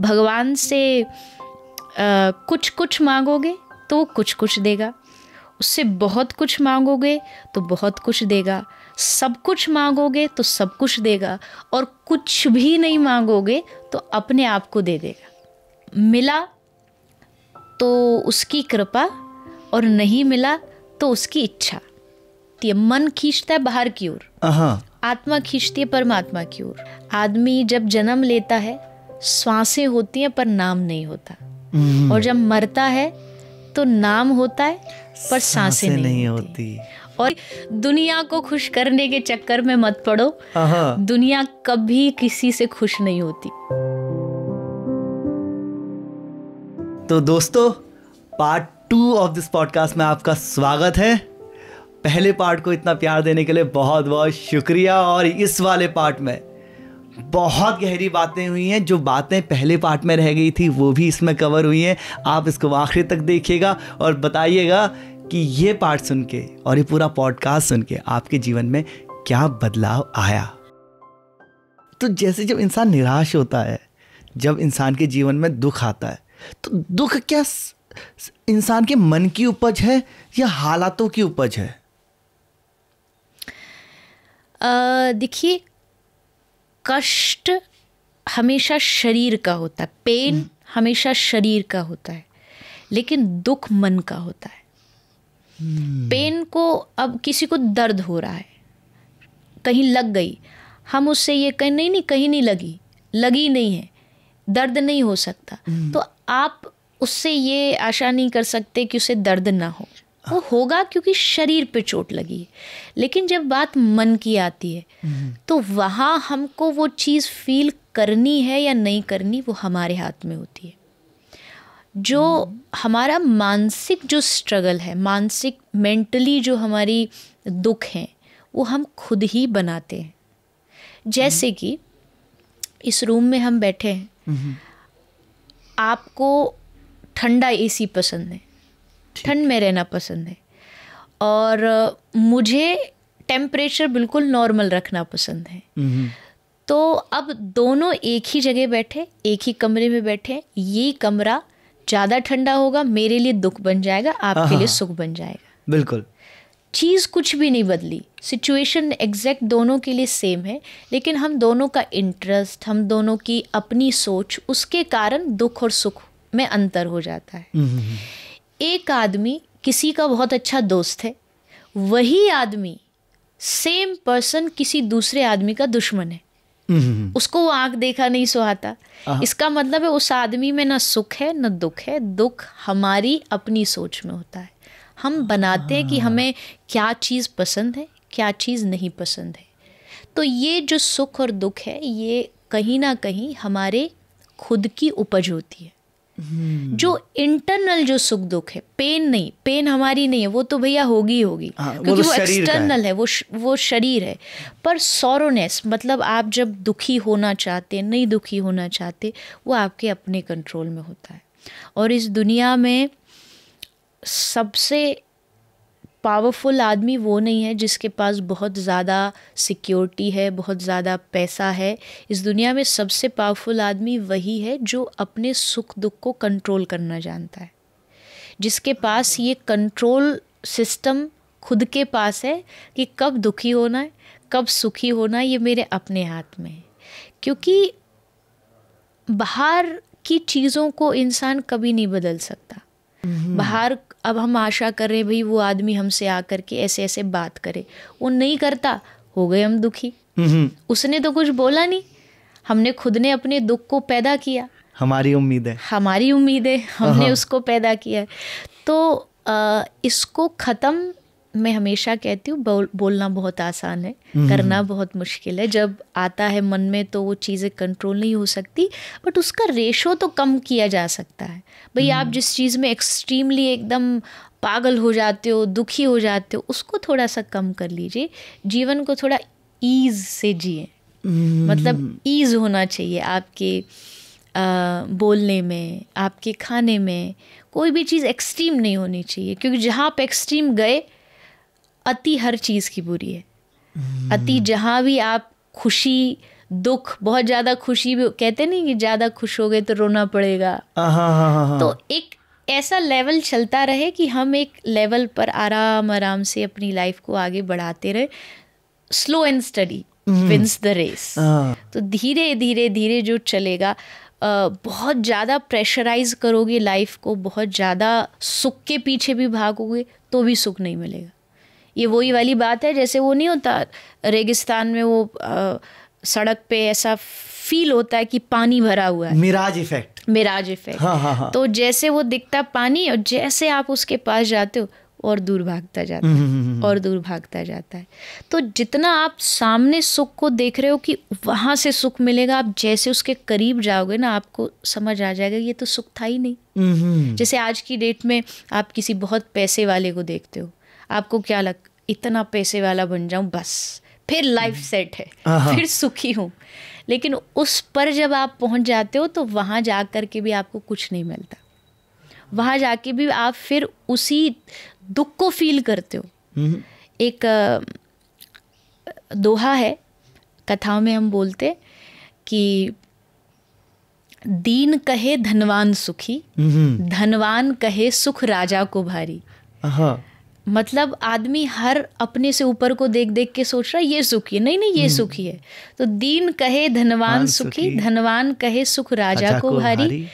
भगवान से आ, कुछ कुछ मांगोगे तो वो कुछ कुछ देगा उससे बहुत कुछ मांगोगे तो बहुत कुछ देगा सब कुछ मांगोगे तो सब कुछ देगा और कुछ भी नहीं मांगोगे तो अपने आप को दे देगा मिला तो उसकी कृपा और नहीं मिला तो उसकी इच्छा मन खींचता है बाहर की ओर हाँ। आत्मा खींचती है परमात्मा की ओर आदमी जब जन्म लेता है श्वासें होती हैं पर नाम नहीं होता हम्म। और जब मरता है तो नाम होता है पर सांसें नहीं, नहीं होती, होती। और दुनिया को खुश करने के चक्कर में मत पड़ो दुनिया कभी किसी से खुश नहीं होती तो दोस्तों part two of this podcast में आपका स्वागत है पहले पार्ट को इतना प्यार देने के लिए बहुत बहुत शुक्रिया और इस वाले पार्ट में बहुत गहरी बातें हुई हैं जो बातें पहले पार्ट में रह गई थी वो भी इसमें कवर हुई हैं आप इसको आखिर तक देखिएगा और बताइएगा कि ये पार्ट सुन के और ये पूरा पॉडकास्ट सुन के आपके जीवन में क्या बदलाव आया तो जैसे जब इंसान निराश होता है जब इंसान के जीवन में दुख आता है तो दुख क्या इंसान के मन की उपज है या हालातों की उपज है देखिए कष्ट हमेशा शरीर का होता है पेन हम्म। हमेशा शरीर का होता है लेकिन दुख मन का होता है पेन हम्म। को अब किसी को दर्द हो रहा है कहीं लग गई हम उससे ये कहीं नहीं नहीं कहीं नहीं लगी लगी नहीं है दर्द नहीं हो सकता हम्म। तो आप उससे ये आशा नहीं कर सकते कि उसे दर्द ना हो वो होगा क्योंकि शरीर पे चोट लगी है लेकिन जब बात मन की आती है तो वहाँ हमको वो चीज़ फील करनी है या नहीं करनी वो हमारे हाथ में होती है जो हमारा मानसिक जो स्ट्रगल है मानसिक मेंटली जो हमारी दुख हैं वो हम खुद ही बनाते हैं जैसे कि इस रूम में हम बैठे हैं हम्म। आपको ठंडा एसी पसंद है ठंड में रहना पसंद है और मुझे टेम्परेचर बिल्कुल नॉर्मल रखना पसंद है हम्म। तो अब दोनों एक ही जगह बैठे एक ही कमरे में बैठे ये कमरा ज़्यादा ठंडा होगा मेरे लिए दुख बन जाएगा आपके लिए सुख बन जाएगा बिल्कुल चीज़ कुछ भी नहीं बदली सिचुएशन एग्जैक्ट दोनों के लिए सेम है लेकिन हम दोनों का इंटरेस्ट हम दोनों की अपनी सोच उसके कारण दुख और सुख में अंतर हो जाता है हम्म, हम्म, एक आदमी किसी का बहुत अच्छा दोस्त है वही आदमी सेम पर्सन किसी दूसरे आदमी का दुश्मन है हम्म। उसको वो आंख देखा नहीं सुहाता इसका मतलब है उस आदमी में ना सुख है ना दुख है दुख हमारी अपनी सोच में होता है हम बनाते हैं कि हमें क्या चीज़ पसंद है क्या चीज़ नहीं पसंद है तो ये जो सुख और दुख है ये कहीं ना कहीं हमारे खुद की उपज होती है हम्म। जो इंटरनल जो सुख दुख है पेन नहीं पेन हमारी नहीं है वो तो भैया होगी होगी हाँ, क्योंकि तो वो, वो एक्सटर्नल है।, है वो वो शरीर है पर सोरोनेस मतलब आप जब दुखी होना चाहते नहीं दुखी होना चाहते वो आपके अपने कंट्रोल में होता है और इस दुनिया में सबसे पावरफुल आदमी वो नहीं है जिसके पास बहुत ज़्यादा सिक्योरिटी है बहुत ज़्यादा पैसा है इस दुनिया में सबसे पावरफुल आदमी वही है जो अपने सुख दुख को कंट्रोल करना जानता है जिसके पास ये कंट्रोल सिस्टम खुद के पास है कि कब दुखी होना है कब सुखी होना है ये मेरे अपने हाथ में है क्योंकि बाहर की चीज़ों को इंसान कभी नहीं बदल सकता हम्म। बाहर अब हम आशा कर रहे हैं भाई वो आदमी हमसे आकर के ऐसे ऐसे बात करे वो नहीं करता हो गए हम दुखी उसने तो कुछ बोला नहीं हमने खुद ने अपने दुख को पैदा किया हमारी उम्मीद है हमारी उम्मीद है हमने हाँ। उसको पैदा किया है तो आ, इसको ख़त्म मैं हमेशा कहती हूँ बोल, बोलना बहुत आसान है हम्म। करना बहुत मुश्किल है जब आता है मन में तो वो चीज़ें कंट्रोल नहीं हो सकती बट उसका रेशो तो कम किया जा सकता है भाई आप हम्म। जिस चीज़ में एक्सट्रीमली एकदम पागल हो जाते हो दुखी हो जाते हो उसको थोड़ा सा कम कर लीजिए जीवन को थोड़ा ईज से जिए हम्म। मतलब ईज होना चाहिए आपके आ, बोलने में आपके खाने में कोई भी चीज़ एक्सट्रीम नहीं होनी चाहिए क्योंकि जहाँ आप एक्सट्रीम गए अति हर चीज़ की बुरी है अति जहाँ भी आप खुशी दुख बहुत ज़्यादा खुशी भी कहते नहीं कि ज़्यादा खुश हो गए तो रोना पड़ेगा हाँ, हाँ, हाँ, तो एक ऐसा लेवल चलता रहे कि हम एक लेवल पर आराम आराम से अपनी लाइफ को आगे बढ़ाते रहे slow and steady wins the race तो धीरे धीरे धीरे जो चलेगा बहुत ज़्यादा प्रेशराइज करोगे लाइफ को बहुत ज़्यादा सुख के पीछे भी भागोगे तो भी सुख नहीं मिलेगा ये वही वाली बात है जैसे वो नहीं होता रेगिस्तान में वो आ, सड़क पे ऐसा फील होता है कि पानी भरा हुआ है मिराज इफेक्ट मिराज इफेक्ट हाँ हाँ हाँ तो जैसे वो दिखता पानी और जैसे आप उसके पास जाते हो और दूर भागता जाता है हम्म, हम्म, हम्म, और दूर भागता जाता है तो जितना आप सामने सुख को देख रहे हो कि वहाँ से सुख मिलेगा आप जैसे उसके करीब जाओगे ना आपको समझ आ जाएगा ये तो सुख था ही नहीं, नहीं। जैसे आज की डेट में आप किसी बहुत पैसे वाले को देखते हो आपको क्या लग इतना पैसे वाला बन जाऊं बस फिर लाइफ सेट है फिर सुखी हूं लेकिन उस पर जब आप पहुंच जाते हो तो वहां जा कर के भी आपको कुछ नहीं मिलता वहां जाके भी आप फिर उसी दुख को फील करते हो हम्म। एक दोहा है कथाओं में हम बोलते कि दीन कहे धनवान सुखी हम्म। धनवान कहे सुख राजा को भारी मतलब आदमी हर अपने से ऊपर को देख देख के सोच रहा है ये सुखी है नहीं नहीं ये हम्म। सुखी है तो दीन कहे धनवान सुखी धनवान कहे सुख राजा, को भारी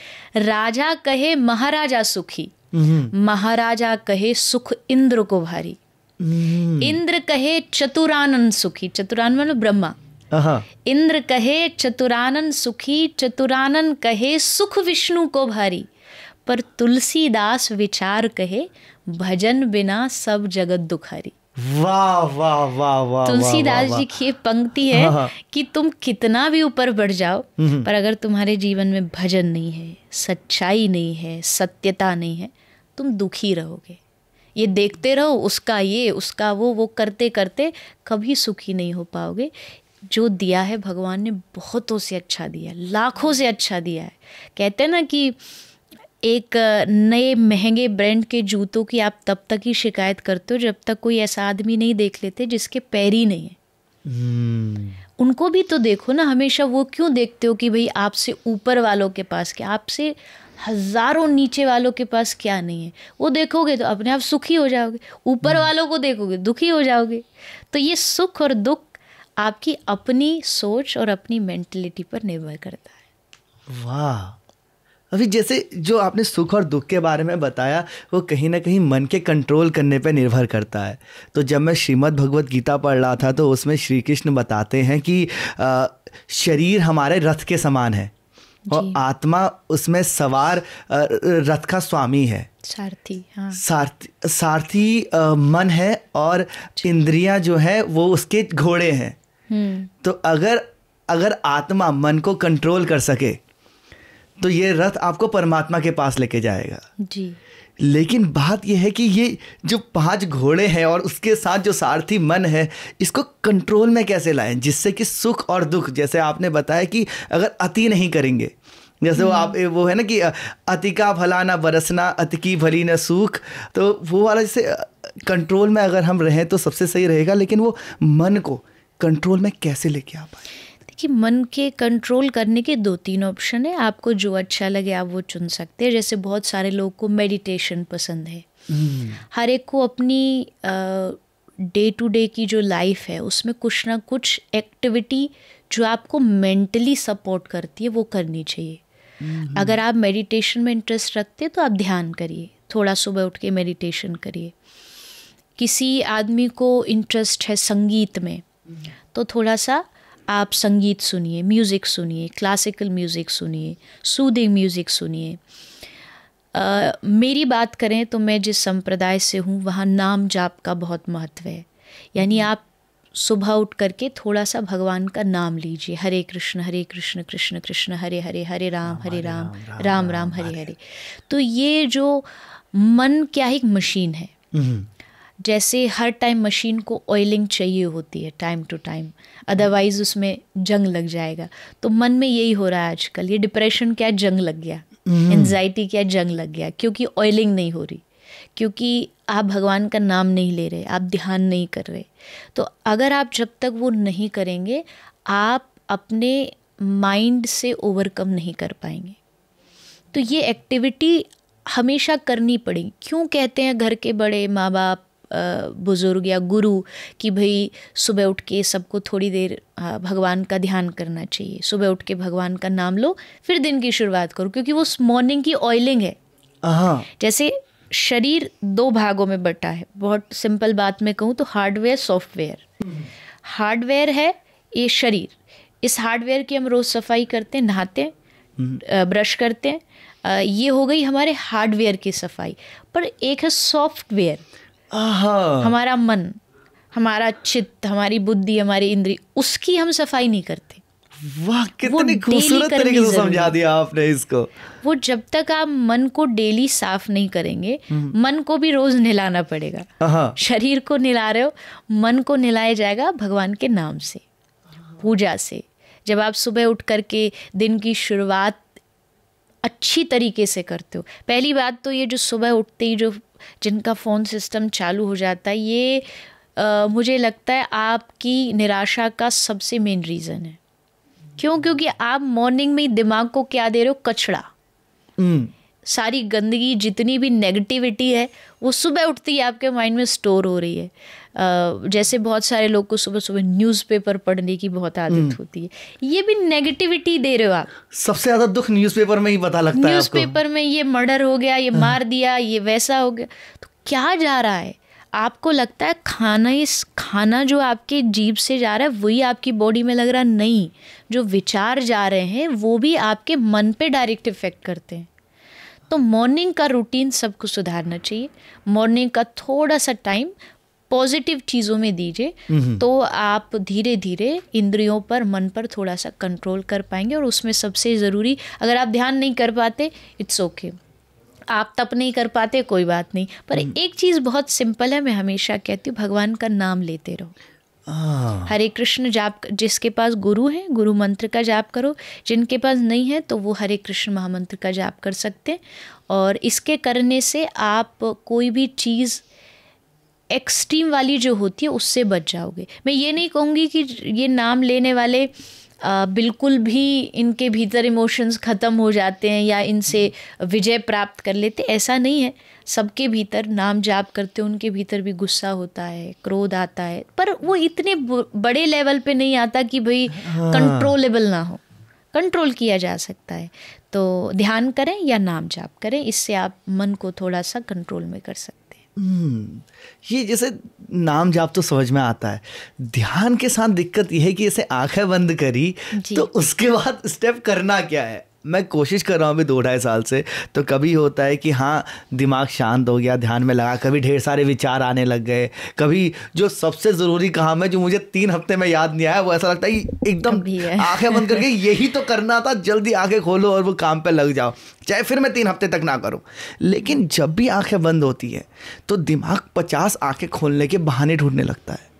राजा कहे महाराजा सुखी हम्म। महाराजा कहे सुख इंद्र को भारी हम्म। इंद्र कहे चतुरानंद सुखी चतुरानंद मतलब ब्रह्मा इंद्र कहे चतुरानंद सुखी चतुरानंद कहे सुख विष्णु को भारी पर तुलसीदास विचार कहे भजन बिना सब जगत दुखारी वाह वाह वाह वाह तुलसीदास जी की पंक्ति है हाँ, हाँ। कि तुम कितना भी ऊपर बढ़ जाओ हम्म, हम्म। पर अगर तुम्हारे जीवन में भजन नहीं है सच्चाई नहीं है सत्यता नहीं है तुम दुखी रहोगे ये देखते रहो उसका ये उसका वो वो करते करते कभी सुखी नहीं हो पाओगे जो दिया है भगवान ने बहुतों से अच्छा दिया लाखों से अच्छा दिया है कहते हैं ना कि एक नए महंगे ब्रांड के जूतों की आप तब तक ही शिकायत करते हो जब तक कोई ऐसा आदमी नहीं देख लेते जिसके पैर ही नहीं है हम्म। उनको भी तो देखो ना हमेशा वो क्यों देखते हो कि भाई आपसे ऊपर वालों के पास क्या आपसे हजारों नीचे वालों के पास क्या नहीं है वो देखोगे तो अपने आप सुखी हो जाओगे ऊपर हम्म। वालों को देखोगे दुखी हो जाओगे तो ये सुख और दुख आपकी अपनी सोच और अपनी मेंटलिटी पर निर्भर करता है वाह अभी जैसे जो आपने सुख और दुख के बारे में बताया वो कहीं ना कहीं मन के कंट्रोल करने पर निर्भर करता है तो जब मैं श्रीमद् भगवत गीता पढ़ रहा था तो उसमें श्री कृष्ण बताते हैं कि शरीर हमारे रथ के समान है और आत्मा उसमें सवार रथ का स्वामी है सारथी हाँ। सारथी सारथी मन है और इंद्रियां जो है वो उसके घोड़े हैं हम्म। तो अगर अगर आत्मा मन को कंट्रोल कर सके तो ये रथ आपको परमात्मा के पास लेके जाएगा जी लेकिन बात यह है कि ये जो पांच घोड़े हैं और उसके साथ जो सारथी मन है इसको कंट्रोल में कैसे लाएं जिससे कि सुख और दुख जैसे आपने बताया कि अगर अति नहीं करेंगे जैसे वो हम्म। आप वो है ना कि अति का भला ना बरसना अति की भली ना सुख तो वो वाला जैसे कंट्रोल में अगर हम रहें तो सबसे सही रहेगा लेकिन वो मन को कंट्रोल में कैसे लेके आ पाए कि मन के कंट्रोल करने के दो तीन ऑप्शन है आपको जो अच्छा लगे आप वो चुन सकते हैं जैसे बहुत सारे लोग को मेडिटेशन पसंद है हम्म। हर एक को अपनी डे टू डे की जो लाइफ है उसमें कुछ ना कुछ एक्टिविटी जो आपको मेंटली सपोर्ट करती है वो करनी चाहिए हम्म। अगर आप मेडिटेशन में इंटरेस्ट रखते हैं तो आप ध्यान करिए थोड़ा सुबह उठ के मेडिटेशन करिए किसी आदमी को इंटरेस्ट है संगीत में हम्म। तो थोड़ा सा आप संगीत सुनिए म्यूज़िक सुनिए क्लासिकल म्यूज़िक सुनिए सूदिंग म्यूज़िक सुनिए मेरी बात करें तो मैं जिस संप्रदाय से हूँ वहाँ नाम जाप का बहुत महत्व है यानी आप सुबह उठ करके थोड़ा सा भगवान का नाम लीजिए हरे कृष्ण हरे कृष्ण कृष्ण कृष्ण हरे हरे हरे राम हरे राम राम राम हरे हरे तो ये जो मन क्या एक मशीन है हम्म। जैसे हर टाइम मशीन को ऑयलिंग चाहिए होती है टाइम टू टाइम अदरवाइज़ उसमें जंग लग जाएगा तो मन में यही हो रहा है आजकल ये डिप्रेशन क्या जंग लग गया एनजाइटी हम्म। क्या जंग लग गया क्योंकि ऑयलिंग नहीं हो रही क्योंकि आप भगवान का नाम नहीं ले रहे आप ध्यान नहीं कर रहे तो अगर आप जब तक वो नहीं करेंगे आप अपने माइंड से ओवरकम नहीं कर पाएंगे तो ये एक्टिविटी हमेशा करनी पड़ेगी क्यों कहते हैं घर के बड़े माँ बाप बुज़ुर्ग या गुरु कि भाई सुबह उठ के सबको थोड़ी देर हाँ, भगवान का ध्यान करना चाहिए सुबह उठ के भगवान का नाम लो फिर दिन की शुरुआत करो क्योंकि वो मॉर्निंग की ऑयलिंग है हाँ। जैसे शरीर दो भागों में बटा है बहुत सिंपल बात मैं कहूँ तो हार्डवेयर सॉफ्टवेयर हार्डवेयर है ये शरीर इस हार्डवेयर की हम रोज़ सफाई करते हैं नहाते हैं ब्रश हम्म। करते हैं ये हो गई हमारे हार्डवेयर की सफाई पर एक है सॉफ्टवेयर हमारा मन हमारा चित्त हमारी बुद्धि हमारी इंद्री उसकी हम सफाई नहीं करते वाह कितनी खूबसूरत तरीके से समझा दिया आपने इसको वो जब तक आप मन को डेली साफ नहीं करेंगे हम्म। मन को भी रोज नहलाना पड़ेगा शरीर को नहला रहे हो मन को नहलाया जाएगा भगवान के नाम से पूजा से जब आप सुबह उठ करके दिन की शुरुआत अच्छी तरीके से करते हो पहली बात तो ये जो सुबह उठते ही जो जिनका फ़ोन सिस्टम चालू हो जाता है ये आ, मुझे लगता है आपकी निराशा का सबसे मेन रीज़न है क्यों क्योंकि आप मॉर्निंग में दिमाग को क्या दे रहे हो कचड़ा हम्म। सारी गंदगी जितनी भी नेगेटिविटी है वो सुबह उठती है आपके माइंड में स्टोर हो रही है जैसे बहुत सारे लोग को सुबह सुबह न्यूज़पेपर पढ़ने की बहुत आदत हम्म। होती है ये भी नेगेटिविटी दे रहे हो आप सबसे ज़्यादा दुख न्यूज़पेपर में ही पता लगता है न्यूज़पेपर में ये मर्डर हो गया ये हाँ। मार दिया ये वैसा हो गया तो क्या जा रहा है आपको लगता है खाना इस खाना जो आपके जीभ से जा रहा है वही आपकी बॉडी में लग रहा नहीं जो विचार जा रहे हैं वो भी आपके मन पे डायरेक्ट इफेक्ट करते हैं तो मॉर्निंग का रूटीन सबको सुधारना चाहिए मॉर्निंग का थोड़ा सा टाइम पॉजिटिव चीज़ों में दीजिए तो आप धीरे धीरे इंद्रियों पर मन पर थोड़ा सा कंट्रोल कर पाएंगे और उसमें सबसे ज़रूरी अगर आप ध्यान नहीं कर पाते इट्स ओके okay. आप तप नहीं कर पाते कोई बात नहीं पर हम्म। एक चीज़ बहुत सिंपल है मैं हमेशा कहती हूँ भगवान का नाम लेते रहो हाँ। हरे कृष्ण जाप जिसके पास गुरु है गुरु मंत्र का जाप करो जिनके पास नहीं है तो वो हरे कृष्ण महामंत्र का जाप कर सकते हैं और इसके करने से आप कोई भी चीज़ एक्सट्रीम वाली जो होती है उससे बच जाओगे मैं ये नहीं कहूँगी कि ये नाम लेने वाले आ, बिल्कुल भी इनके भीतर इमोशंस ख़त्म हो जाते हैं या इनसे विजय प्राप्त कर लेते ऐसा नहीं है सबके भीतर नाम जाप करते उनके भीतर भी गुस्सा होता है क्रोध आता है पर वो इतने बड़े लेवल पे नहीं आता कि भाई कंट्रोलेबल हाँ। ना हो कंट्रोल किया जा सकता है तो ध्यान करें या नाम जाप करें इससे आप मन को थोड़ा सा कंट्रोल में कर सकते हम्म। ये जैसे नाम जाप तो समझ में आता है ध्यान के साथ दिक्कत यह है कि जैसे आंखें बंद करी तो उसके बाद स्टेप करना क्या है मैं कोशिश कर रहा हूँ अभी दो ढाई साल से तो कभी होता है कि हाँ दिमाग शांत हो गया ध्यान में लगा कभी ढेर सारे विचार आने लग गए कभी जो सबसे ज़रूरी काम है जो मुझे तीन हफ्ते में याद नहीं आया वो ऐसा लगता है कि एकदम आंखें बंद करके यही तो करना था जल्दी आंखें खोलो और वो काम पर लग जाओ चाहे फिर मैं तीन हफ्ते तक ना करूँ लेकिन जब भी आंखें बंद होती हैं तो दिमाग पचास आंखें खोलने के बहाने ढूंढने लगता है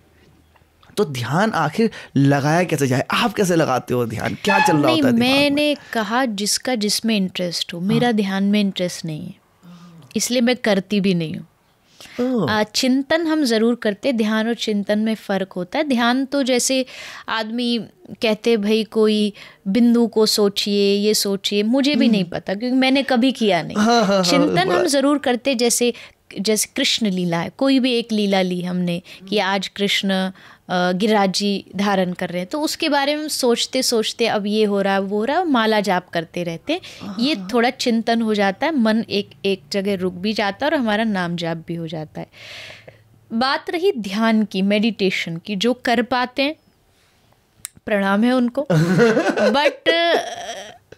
तो ध्यान आखिर लगाया कैसे जाए आप कैसे लगाते हो ध्यान क्या चल रहा होता है मैंने कहा जिसका जिसमें इंटरेस्ट हो मेरा हाँ। ध्यान में इंटरेस्ट नहीं है इसलिए मैं करती भी नहीं हूँ चिंतन हम ज़रूर करते ध्यान और चिंतन में फ़र्क होता है ध्यान तो जैसे आदमी कहते भाई कोई बिंदु को सोचिए ये सोचिए मुझे भी नहीं हम्म। पता क्योंकि मैंने कभी किया नहीं हाँ, हाँ, चिंतन हम ज़रूर करते जैसे जैसे कृष्ण लीला है कोई भी एक लीला ली हमने कि आज कृष्ण गिरिराज जी धारण कर रहे हैं तो उसके बारे में सोचते सोचते अब ये हो रहा है वो हो रहा है माला जाप करते रहते ये हाँ। थोड़ा चिंतन हो जाता है मन एक एक जगह रुक भी जाता है और हमारा नाम जाप भी हो जाता है बात रही ध्यान की मेडिटेशन की जो कर पाते हैं प्रणाम है उनको बट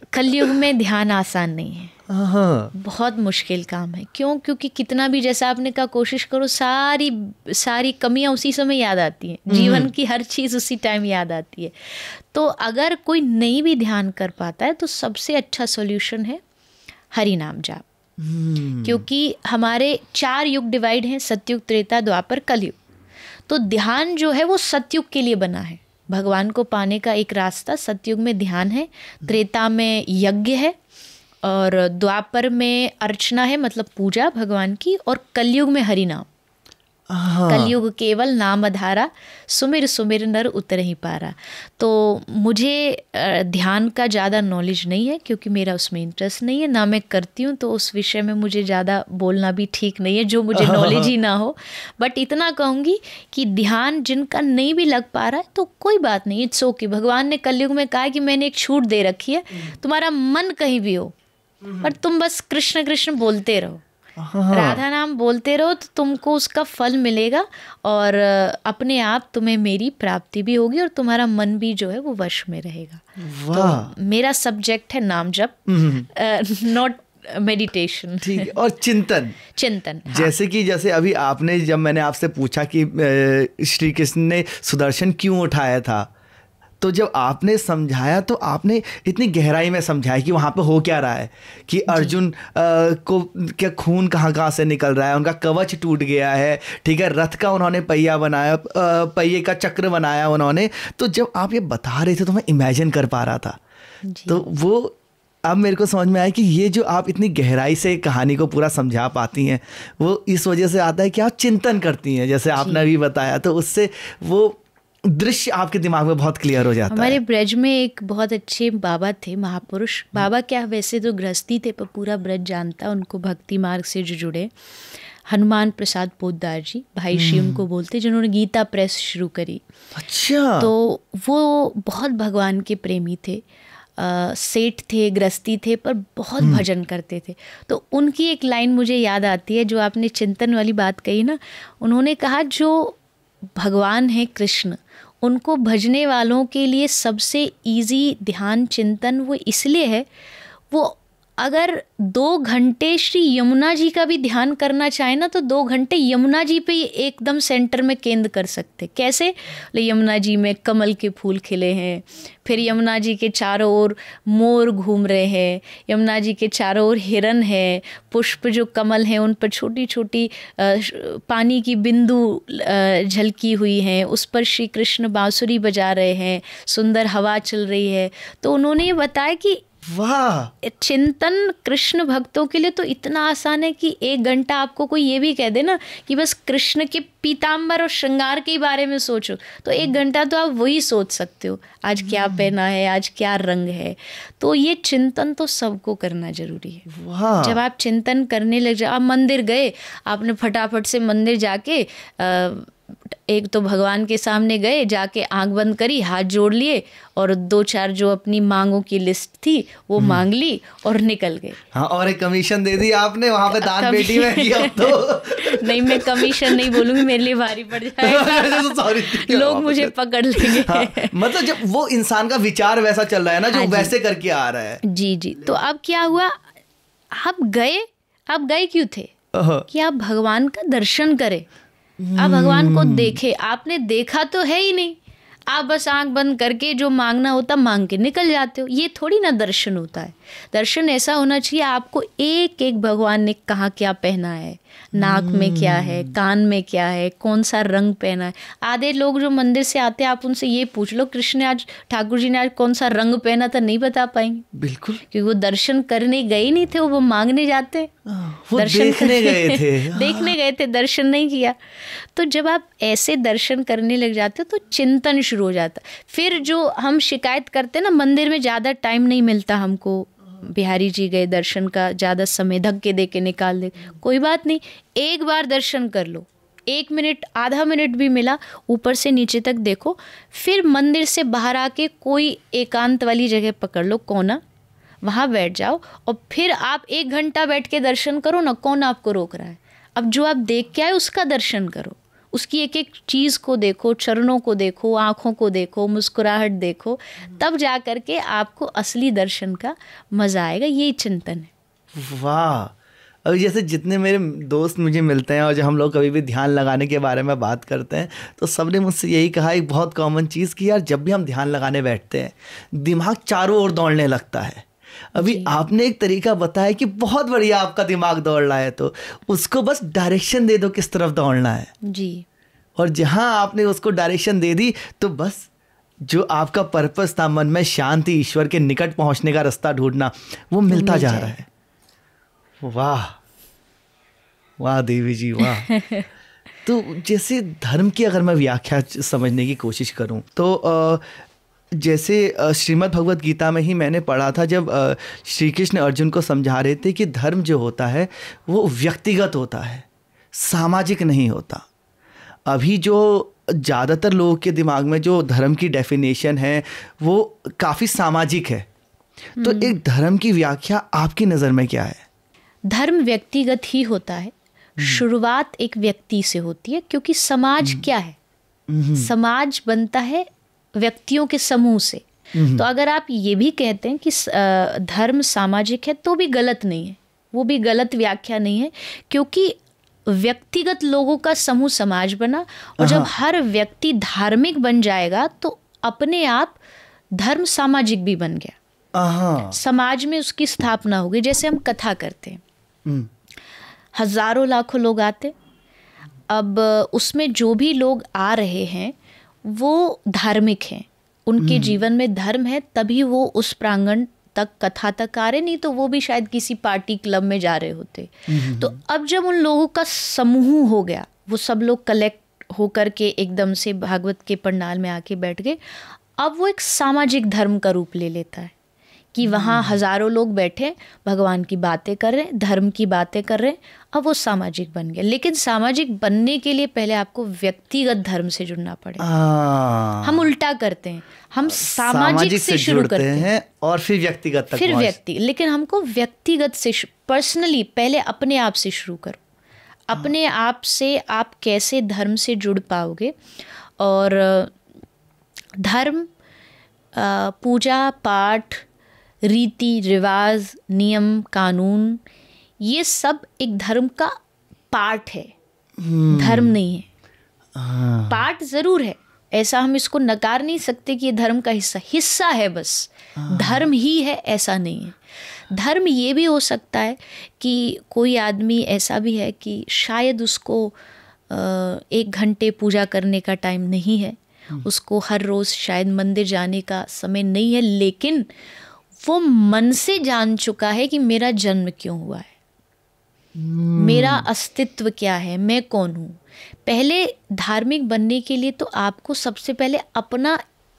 कलयुग में ध्यान आसान नहीं है हाँ। बहुत मुश्किल काम है क्यों क्योंकि कितना भी जैसा आपने कहा कोशिश करो सारी सारी कमियां उसी समय याद आती हैं हम्म। जीवन की हर चीज़ उसी टाइम याद आती है तो अगर कोई नहीं भी ध्यान कर पाता है तो सबसे अच्छा सोल्यूशन है हरि नाम जाप हम्म। क्योंकि हमारे चार युग डिवाइड हैं सत्युग त्रेता द्वापर कलयुग तो ध्यान जो है वो सत्युग के लिए बना है भगवान को पाने का एक रास्ता सत्युग में ध्यान है त्रेता में यज्ञ है और द्वापर में अर्चना है मतलब पूजा भगवान की और कलयुग में हरिनाम हाँ। कलयुग केवल नाम अधारा सुमिर सुमिर नर उतर ही पारा तो मुझे ध्यान का ज़्यादा नॉलेज नहीं है क्योंकि मेरा उसमें इंटरेस्ट नहीं है ना मैं करती हूँ तो उस विषय में मुझे ज़्यादा बोलना भी ठीक नहीं है जो मुझे नॉलेज ही ना हो बट इतना कहूँगी कि ध्यान जिनका नहीं भी लग पा रहा है तो कोई बात नहीं इट्स ओके भगवान ने कलयुग में कहा कि मैंने एक छूट दे रखी है हम्म। तुम्हारा मन कहीं भी हो पर mm-hmm. तुम बस कृष्ण कृष्ण बोलते रहो हाँ, हाँ। राधा नाम बोलते रहो तो तुमको उसका फल मिलेगा और अपने आप तुम्हें मेरी प्राप्ति भी होगी और तुम्हारा मन भी जो है वो वश में रहेगा तो मेरा सब्जेक्ट है नाम जप नॉट mm-hmm. मेडिटेशन ठीक है और चिंतन चिंतन हाँ। जैसे कि जैसे अभी आपने जब मैंने आपसे पूछा कि श्री कृष्ण ने सुदर्शन क्यों उठाया था तो जब आपने समझाया तो आपने इतनी गहराई में समझाया कि वहाँ पे हो क्या रहा है कि अर्जुन आ, को क्या खून कहाँ कहाँ से निकल रहा है उनका कवच टूट गया है ठीक है रथ का उन्होंने पहिया बनाया पहिए का चक्र बनाया उन्होंने तो जब आप ये बता रहे थे तो मैं इमेजिन कर पा रहा था तो वो अब मेरे को समझ में आया कि ये जो आप इतनी गहराई से कहानी को पूरा समझा पाती हैं वो इस वजह से आता है कि आप चिंतन करती हैं जैसे आपने अभी बताया तो उससे वो दृश्य आपके दिमाग में बहुत क्लियर हो जाता हमारे ब्रज में एक बहुत अच्छे बाबा थे महापुरुष बाबा क्या वैसे तो गृहस्थी थे पर पूरा ब्रज जानता उनको भक्ति मार्ग से जो जुड़े हनुमान प्रसाद पोदार जी भाई श्री हम्म। उनको बोलते जिन्होंने गीता प्रेस शुरू करी अच्छा तो वो बहुत भगवान के प्रेमी थे आ, सेठ थे ग्रस्ती थे पर बहुत हम्म। भजन करते थे तो उनकी एक लाइन मुझे याद आती है जो आपने चिंतन वाली बात कही ना उन्होंने कहा जो भगवान है कृष्ण उनको भजने वालों के लिए सबसे ईजी ध्यान चिंतन वो इसलिए है वो अगर दो घंटे श्री यमुना जी का भी ध्यान करना चाहे ना तो दो घंटे यमुना जी पे एकदम सेंटर में केंद्र कर सकते कैसे बोले यमुना जी में कमल के फूल खिले हैं फिर यमुना जी के चारों ओर मोर घूम रहे हैं यमुना जी के चारों ओर हिरन है पुष्प जो कमल हैं उन पर छोटी छोटी पानी की बिंदु झलकी हुई हैं उस पर श्री कृष्ण बांसुरी बजा रहे हैं सुंदर हवा चल रही है तो उन्होंने ये बताया कि वाह चिंतन कृष्ण भक्तों के लिए तो इतना आसान है कि एक घंटा आपको कोई ये भी कह दे ना कि बस कृष्ण के पीताम्बर और श्रृंगार के बारे में सोचो तो एक हम्म। घंटा तो आप वही सोच सकते हो आज क्या हम्म। पहना है आज क्या रंग है तो ये चिंतन तो सबको करना जरूरी है वाह जब आप चिंतन करने लग जाओ आप मंदिर गए आपने फटाफट से मंदिर जाके आ, एक तो भगवान के सामने गए जाके आंख बंद करी हाथ जोड़ लिए और दो चार जो अपनी मांगों की लिस्ट थी वो हम्म। मांग ली और निकल गए हाँ और एक कमीशन दे दी आपने वहाँ पे दान बेटी में किया तो नहीं मैं कमीशन नहीं बोलूंगी मेरे लिए भारी पड़ जाएगा सॉरी तो लोग मुझे पकड़ लेंगे हाँ, मतलब जब वो इंसान का विचार वैसा चल रहा है ना जो हाँ वैसे करके आ रहा है जी जी तो अब क्या हुआ आप गए आप गए क्यों थे कि आप भगवान का दर्शन करें आप भगवान को हम्म। देखे आपने देखा तो है ही नहीं आप बस आंख बंद करके जो मांगना होता मांग के निकल जाते हो ये थोड़ी ना दर्शन होता है दर्शन ऐसा होना चाहिए आपको एक एक भगवान ने कहा क्या पहना है नाक में क्या है हम्म। कान में क्या है कौन सा रंग पहना है आधे लोग जो मंदिर से आते हैं आप उनसे ये पूछ लो कृष्ण आज ठाकुर जी ने आज कौन सा रंग पहना था नहीं बता पाएंगे बिल्कुल क्योंकि वो दर्शन करने गए नहीं थे वो मांगने जाते वो दर्शन देखने गए थे देखने गए थे दर्शन नहीं किया तो जब आप ऐसे दर्शन करने लग जाते हो तो चिंतन शुरू हो जाता फिर जो हम शिकायत करते ना मंदिर में ज़्यादा टाइम नहीं मिलता हमको बिहारी जी गए दर्शन का ज़्यादा समय धक्के दे के निकाल दे कोई बात नहीं एक बार दर्शन कर लो एक मिनट आधा मिनट भी मिला ऊपर से नीचे तक देखो फिर मंदिर से बाहर आके कोई एकांत वाली जगह पकड़ लो कोना वहाँ बैठ जाओ और फिर आप एक घंटा बैठ के दर्शन करो ना कौन आपको रोक रहा है अब जो आप देख के आए उसका दर्शन करो उसकी एक एक चीज़ को देखो चरणों को देखो आँखों को देखो मुस्कुराहट देखो तब जा कर के आपको असली दर्शन का मज़ा आएगा यही चिंतन है वाह अभी जैसे जितने मेरे दोस्त मुझे मिलते हैं और जब हम लोग कभी भी ध्यान लगाने के बारे में बात करते हैं तो सब ने मुझसे यही कहा एक बहुत कॉमन चीज़ कि यार जब भी हम ध्यान लगाने बैठते हैं दिमाग चारों ओर दौड़ने लगता है अभी आपने एक तरीका बताया कि बहुत बढ़िया आपका दिमाग दौड़ना है तो उसको बस डायरेक्शन दे दो किस तरफ दौड़ना है जी और जहाँ आपने उसको डायरेक्शन दे दी तो बस जो आपका पर्पस था मन में शांति ईश्वर के निकट पहुंचने का रास्ता ढूंढना वो मिलता जा रहा है वाह वाह देवी जी वाह तो जैसे धर्म की अगर मैं व्याख्या समझने की कोशिश करूं तो जैसे श्रीमद् भगवत गीता में ही मैंने पढ़ा था जब श्री कृष्ण अर्जुन को समझा रहे थे कि धर्म जो होता है वो व्यक्तिगत होता है सामाजिक नहीं होता अभी जो ज़्यादातर लोगों के दिमाग में जो धर्म की डेफिनेशन है वो काफ़ी सामाजिक है तो हम्म। एक धर्म की व्याख्या आपकी नज़र में क्या है धर्म व्यक्तिगत ही होता है हम्म। शुरुआत एक व्यक्ति से होती है क्योंकि समाज हम्म। क्या है समाज बनता है व्यक्तियों के समूह से हम्म। तो अगर आप ये भी कहते हैं कि धर्म सामाजिक है तो भी गलत नहीं है वो भी गलत व्याख्या नहीं है क्योंकि व्यक्तिगत लोगों का समूह समाज बना और जब हाँ। हर व्यक्ति धार्मिक बन जाएगा तो अपने आप धर्म सामाजिक भी बन गया हाँ। समाज में उसकी स्थापना होगी जैसे हम कथा करते हैं हम्म। हजारों लाखों लोग आते अब उसमें जो भी लोग आ रहे हैं वो धार्मिक हैं उनके हम्म। जीवन में धर्म है तभी वो उस प्रांगण तक कथा तक आ रहे नहीं तो वो भी शायद किसी पार्टी क्लब में जा रहे होते तो अब जब उन लोगों का समूह हो गया वो सब लोग कलेक्ट होकर के एकदम से भागवत के पंडाल में आके बैठ गए अब वो एक सामाजिक धर्म का रूप ले लेता है कि वहाँ हम्म। हज़ारों लोग बैठे भगवान की बातें कर रहे हैं धर्म की बातें कर रहे हैं अब वो सामाजिक बन गया लेकिन सामाजिक बनने के लिए पहले आपको व्यक्तिगत धर्म से जुड़ना पड़ेगा हम उल्टा करते हैं हम सामाजिक, सामाजिक से, से शुरू करते हैं और फिर व्यक्तिगत फिर व्यक्ति लेकिन हमको व्यक्तिगत से पर्सनली पहले अपने आप से शुरू करो हाँ। अपने आप से आप कैसे धर्म से जुड़ पाओगे और धर्म पूजा पाठ रीति रिवाज नियम कानून ये सब एक धर्म का पार्ट है हम्म। धर्म नहीं है हाँ। पार्ट ज़रूर है ऐसा हम इसको नकार नहीं सकते कि ये धर्म का हिस्सा हिस्सा है बस हाँ। धर्म ही है ऐसा नहीं है धर्म ये भी हो सकता है कि कोई आदमी ऐसा भी है कि शायद उसको एक घंटे पूजा करने का टाइम नहीं है हम्म। उसको हर रोज़ शायद मंदिर जाने का समय नहीं है लेकिन वो मन से जान चुका है कि मेरा जन्म क्यों हुआ है hmm. मेरा अस्तित्व क्या है मैं कौन हूँ पहले धार्मिक बनने के लिए तो आपको सबसे पहले अपना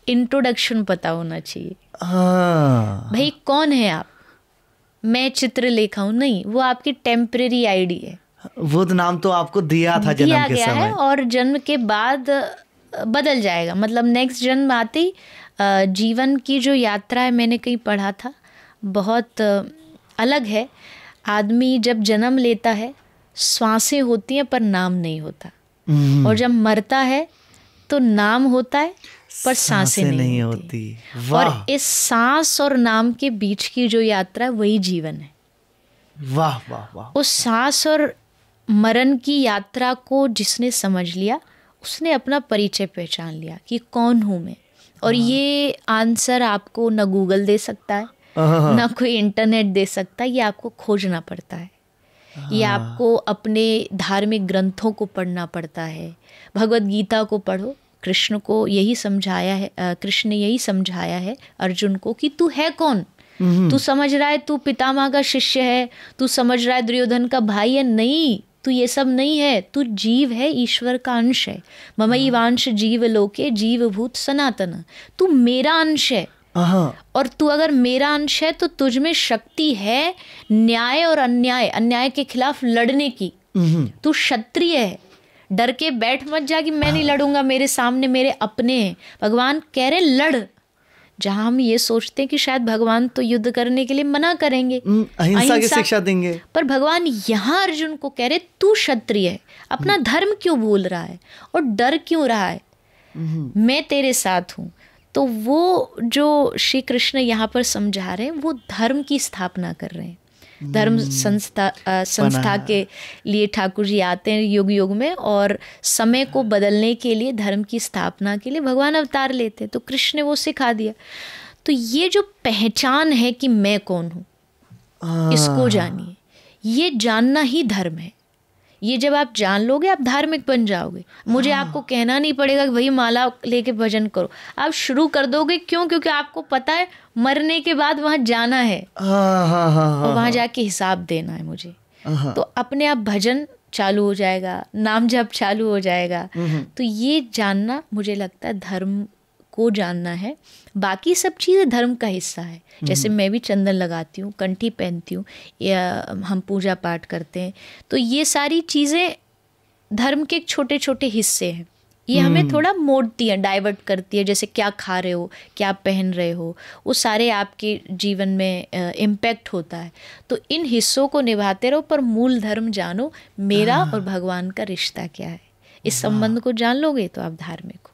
इंट्रोडक्शन पता होना चाहिए ah. भाई कौन है आप मैं चित्र लेखा हूँ नहीं वो आपकी टेम्परेरी आईडी है वो तो नाम तो आपको दिया था जन्म दिया के गया समय। है और जन्म के बाद बदल जाएगा मतलब नेक्स्ट जन्म आते ही जीवन की जो यात्रा है मैंने कहीं पढ़ा था बहुत अलग है आदमी जब जन्म लेता है सांसें होती हैं पर नाम नहीं होता mm. और जब मरता है तो नाम होता है पर सांसें नहीं, नहीं होती, होती। और इस सांस और नाम के बीच की जो यात्रा है वही जीवन है वाह वाह वाह उस सांस और मरण की यात्रा को जिसने समझ लिया उसने अपना परिचय पहचान लिया कि कौन हूँ मैं और हाँ। ये आंसर आपको न गूगल दे सकता है हाँ, हाँ, ना कोई इंटरनेट दे सकता है ये आपको खोजना पड़ता है ये आपको अपने धार्मिक ग्रंथों को पढ़ना पड़ता है भगवत गीता को पढ़ो कृष्ण को यही समझाया है कृष्ण ने यही समझाया है अर्जुन को कि तू है कौन हम्म। तू समझ रहा है तू पितामह का शिष्य है तू समझ रहा है दुर्योधन का भाई है नहीं तू ये सब नहीं है तू जीव है ईश्वर का अंश है मम हाँ। इवांश जीव लोके जीव भूत सनातन तू मेरा अंश है और तू अगर मेरा अंश है तो तुझ में शक्ति है न्याय और अन्याय अन्याय के खिलाफ लड़ने की हम्म। तू क्षत्रिय है डर के बैठ मत जा कि मैं नहीं हाँ। लड़ूंगा मेरे सामने मेरे अपने हैं भगवान कह रहे लड़ जहाँ हम ये सोचते हैं कि शायद भगवान तो युद्ध करने के लिए मना करेंगे अहिंसा की शिक्षा देंगे पर भगवान यहाँ अर्जुन को कह रहे तू क्षत्रिय है अपना हम्म। धर्म क्यों भूल रहा है और डर क्यों रहा है हम्म। मैं तेरे साथ हूँ तो वो जो श्री कृष्ण यहाँ पर समझा रहे हैं वो धर्म की स्थापना कर रहे हैं धर्म हम्म। संस्था संस्था के लिए ठाकुर जी आते हैं युग युग में और समय को बदलने के लिए धर्म की स्थापना के लिए भगवान अवतार लेते हैं तो कृष्ण ने वो सिखा दिया तो ये जो पहचान है कि मैं कौन हूँ हाँ। इसको जानिए ये जानना ही धर्म है ये जब आप जान लोगे आप धार्मिक बन जाओगे मुझे हाँ। आपको कहना नहीं पड़ेगा कि भाई माला लेके भजन करो आप शुरू कर दोगे क्यों क्योंकि आपको पता है मरने के बाद वहाँ जाना है हाँ, हाँ, हाँ, हाँ और वहाँ हाँ। जाके हिसाब देना है मुझे हाँ, तो अपने आप भजन चालू हो जाएगा नाम जब चालू हो जाएगा हम्म, हम्म। तो ये जानना मुझे लगता है धर्म को जानना है बाकी सब चीज़ें धर्म का हिस्सा है जैसे हम्म। मैं भी चंदन लगाती हूँ कंठी पहनती हूँ या हम पूजा पाठ करते हैं तो ये सारी चीज़ें धर्म के छोटे छोटे हिस्से हैं ये हम्म। हमें थोड़ा मोड़ती है डाइवर्ट करती है जैसे क्या खा रहे हो क्या पहन रहे हो वो सारे आपके जीवन में इम्पैक्ट होता है तो इन हिस्सों को निभाते रहो पर मूल धर्म जानो मेरा हाँ। और भगवान का रिश्ता क्या है इस संबंध को जान लोगे तो आप धार्मिक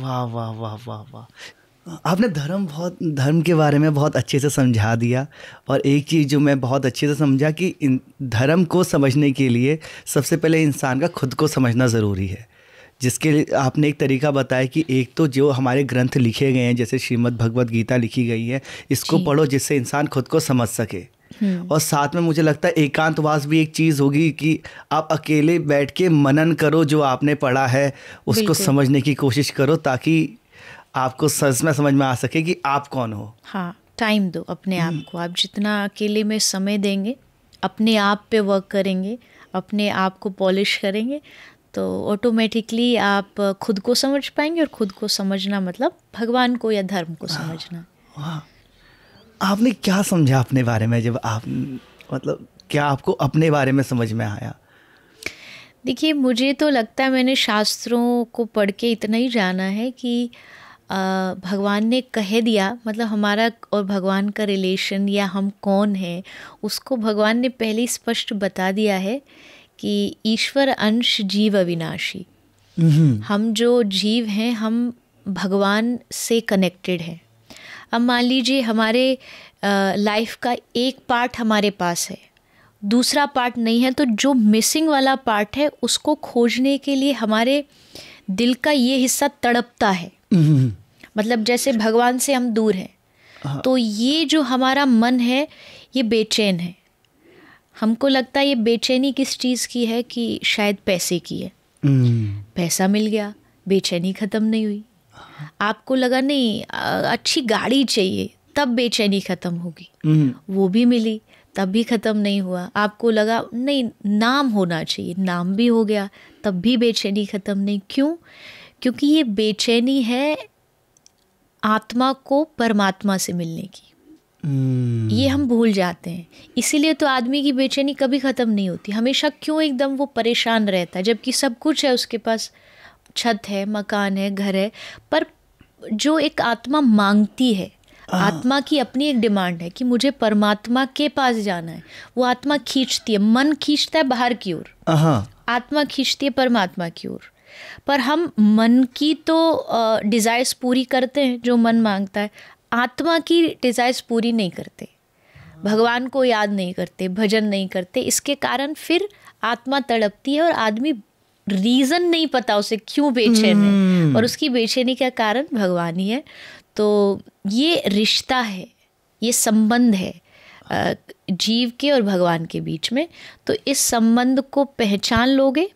वाह वाह वाह वाह वाह आपने धर्म बहुत धर्म के बारे में बहुत अच्छे से समझा दिया और एक चीज़ जो मैं बहुत अच्छे से समझा कि इन धर्म को समझने के लिए सबसे पहले इंसान का खुद को समझना ज़रूरी है जिसके लिए आपने एक तरीका बताया कि एक तो जो हमारे ग्रंथ लिखे गए हैं जैसे श्रीमद् भगवद गीता लिखी गई है इसको पढ़ो जिससे इंसान खुद को समझ सके हम्म। और साथ में मुझे लगता है एकांतवास भी एक चीज़ होगी कि आप अकेले बैठ के मनन करो जो आपने पढ़ा है उसको समझने की कोशिश करो ताकि आपको सच में समझ में आ सके कि आप कौन हो हाँ टाइम दो अपने आप हम्म। को आप जितना अकेले में समय देंगे अपने आप पे वर्क करेंगे अपने आप को पॉलिश करेंगे तो ऑटोमेटिकली आप खुद को समझ पाएंगे और खुद को समझना मतलब भगवान को या धर्म को हाँ। समझना हाँ। आपने क्या समझा अपने बारे में जब आप मतलब क्या आपको अपने बारे में समझ में आया देखिए मुझे तो लगता है मैंने शास्त्रों को पढ़ के इतना ही जाना है कि भगवान ने कह दिया मतलब हमारा और भगवान का रिलेशन या हम कौन हैं उसको भगवान ने पहले स्पष्ट बता दिया है कि ईश्वर अंश जीव अविनाशी हम्म। हम जो जीव हैं हम भगवान से कनेक्टेड हैं अब मान लीजिए हमारे लाइफ का एक पार्ट हमारे पास है दूसरा पार्ट नहीं है तो जो मिसिंग वाला पार्ट है उसको खोजने के लिए हमारे दिल का ये हिस्सा तड़पता है हम्म। मतलब जैसे भगवान से हम दूर हैं हाँ। तो ये जो हमारा मन है ये बेचैन है हमको लगता है ये बेचैनी किस चीज़ की है कि शायद पैसे की है हम्म। पैसा मिल गया बेचैनी ख़त्म नहीं हुई आपको लगा नहीं अच्छी गाड़ी चाहिए तब बेचैनी ख़त्म होगी हम्म। वो भी मिली तब भी ख़त्म नहीं हुआ आपको लगा नहीं नाम होना चाहिए नाम भी हो गया तब भी बेचैनी ख़त्म नहीं क्यों क्योंकि ये बेचैनी है आत्मा को परमात्मा से मिलने की hmm. ये हम भूल जाते हैं इसीलिए तो आदमी की बेचैनी कभी ख़त्म नहीं होती हमेशा क्यों एकदम वो परेशान रहता है जबकि सब कुछ है उसके पास छत है मकान है घर है पर जो एक आत्मा मांगती है हाँ। आत्मा की अपनी एक डिमांड है कि मुझे परमात्मा के पास जाना है वो आत्मा खींचती है मन खींचता है बाहर की ओर हाँ। आत्मा खींचती है परमात्मा की ओर पर हम मन की तो डिज़ायर्स पूरी करते हैं जो मन मांगता है आत्मा की डिज़ायर्स पूरी नहीं करते भगवान को याद नहीं करते भजन नहीं करते इसके कारण फिर आत्मा तड़पती है और आदमी रीज़न नहीं पता उसे क्यों बेचैन है हम्म। और उसकी बेचैनी का कारण भगवान ही है तो ये रिश्ता है ये संबंध है जीव के और भगवान के बीच में तो इस संबंध को पहचान लोगे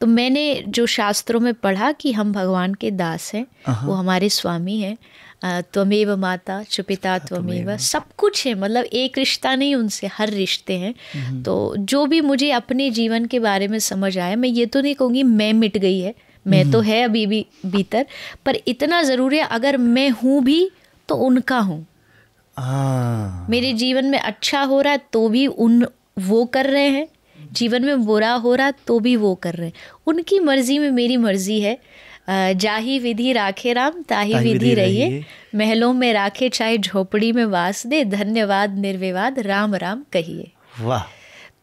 तो मैंने जो शास्त्रों में पढ़ा कि हम भगवान के दास हैं वो हमारे स्वामी हैं त्वमेव माता चुपिता हाँ, त्वमेव सब कुछ है मतलब एक रिश्ता नहीं उनसे हर रिश्ते हैं हम्म। तो जो भी मुझे अपने जीवन के बारे में समझ आया मैं ये तो नहीं कहूँगी मैं मिट गई है मैं तो हम्म। है अभी भी भीतर पर इतना ज़रूरी है अगर मैं हूँ भी तो उनका हूँ हाँ। मेरे जीवन में अच्छा हो रहा है तो भी उन वो कर रहे हैं जीवन में बुरा हो रहा तो भी वो कर रहे हैं उनकी मर्ज़ी में मेरी मर्ज़ी है जाही विधि राखे राम ताही विधि रहिए महलों में राखे चाहे झोपड़ी में वास दे धन्यवाद निर्विवाद राम राम कहिए वाह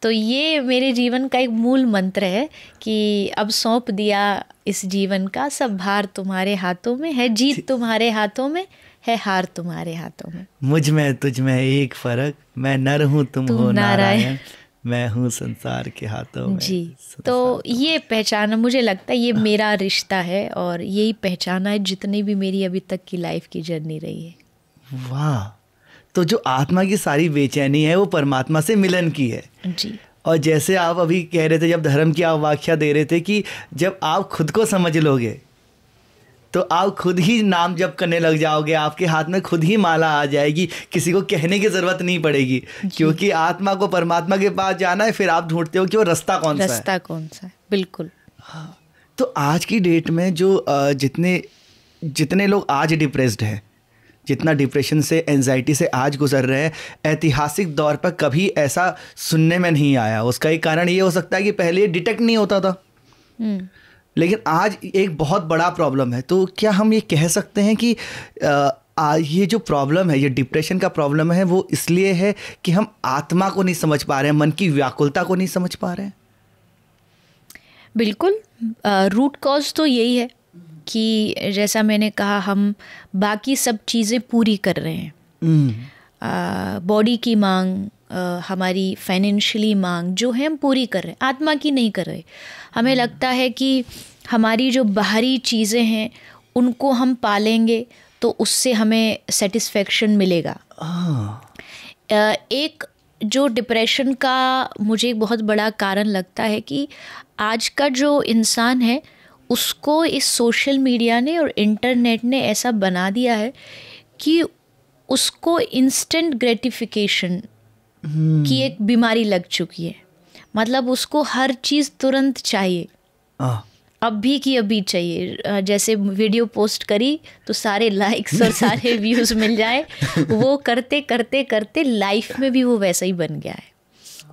तो ये मेरे जीवन का एक मूल मंत्र है कि अब सौंप दिया इस जीवन का सब भार तुम्हारे हाथों में है जीत तुम्हारे हाथों में है हार तुम्हारे हाथों में मुझ में तुझ में एक फर्क मैं नर हूँ तुम, तुम हो नारायण मैं हूँ संसार के हाथों में जी तो ये पहचाना मुझे लगता है ये हाँ। मेरा रिश्ता है और यही पहचाना है जितनी भी मेरी अभी तक की लाइफ की जर्नी रही है वाह तो जो आत्मा की सारी बेचैनी है वो परमात्मा से मिलन की है जी और जैसे आप अभी कह रहे थे जब धर्म की आप व्याख्या दे रहे थे कि जब आप खुद को समझ लोगे तो आप खुद ही नाम जप करने लग जाओगे आपके हाथ में खुद ही माला आ जाएगी किसी को कहने की ज़रूरत नहीं पड़ेगी क्योंकि आत्मा को परमात्मा के पास जाना है फिर आप ढूंढते हो कि वो रास्ता कौन सा रास्ता कौन सा है बिल्कुल हाँ, तो आज की डेट में जो जितने जितने लोग आज डिप्रेस्ड हैं जितना डिप्रेशन से एनजाइटी से आज गुजर रहे हैं ऐतिहासिक दौर पर कभी ऐसा सुनने में नहीं आया उसका एक कारण ये हो सकता है कि पहले डिटेक्ट नहीं होता था हम्म। लेकिन आज एक बहुत बड़ा प्रॉब्लम है तो क्या हम ये कह सकते हैं कि आ, आ, ये जो प्रॉब्लम है ये डिप्रेशन का प्रॉब्लम है वो इसलिए है कि हम आत्मा को नहीं समझ पा रहे हैं मन की व्याकुलता को नहीं समझ पा रहे हैं बिल्कुल रूट कॉज तो यही है कि जैसा मैंने कहा हम बाकी सब चीज़ें पूरी कर रहे हैं बॉडी हम्म। की मांग हमारी फाइनेंशियली मांग जो है हम पूरी कर रहे हैं आत्मा की नहीं कर रहे हमें लगता है कि हमारी जो बाहरी चीज़ें हैं उनको हम पालेंगे तो उससे हमें सेटिस्फेक्शन मिलेगा हाँ। एक जो डिप्रेशन का मुझे एक बहुत बड़ा कारण लगता है कि आज का जो इंसान है उसको इस सोशल मीडिया ने और इंटरनेट ने ऐसा बना दिया है कि उसको इंस्टेंट ग्रेटिफिकेशन कि हम्म। एक बीमारी लग चुकी है मतलब उसको हर चीज़ तुरंत चाहिए हाँ। अभी की अभी चाहिए जैसे वीडियो पोस्ट करी तो सारे लाइक्स और सारे व्यूज़ मिल जाए वो करते करते करते लाइफ में भी वो वैसा ही बन गया है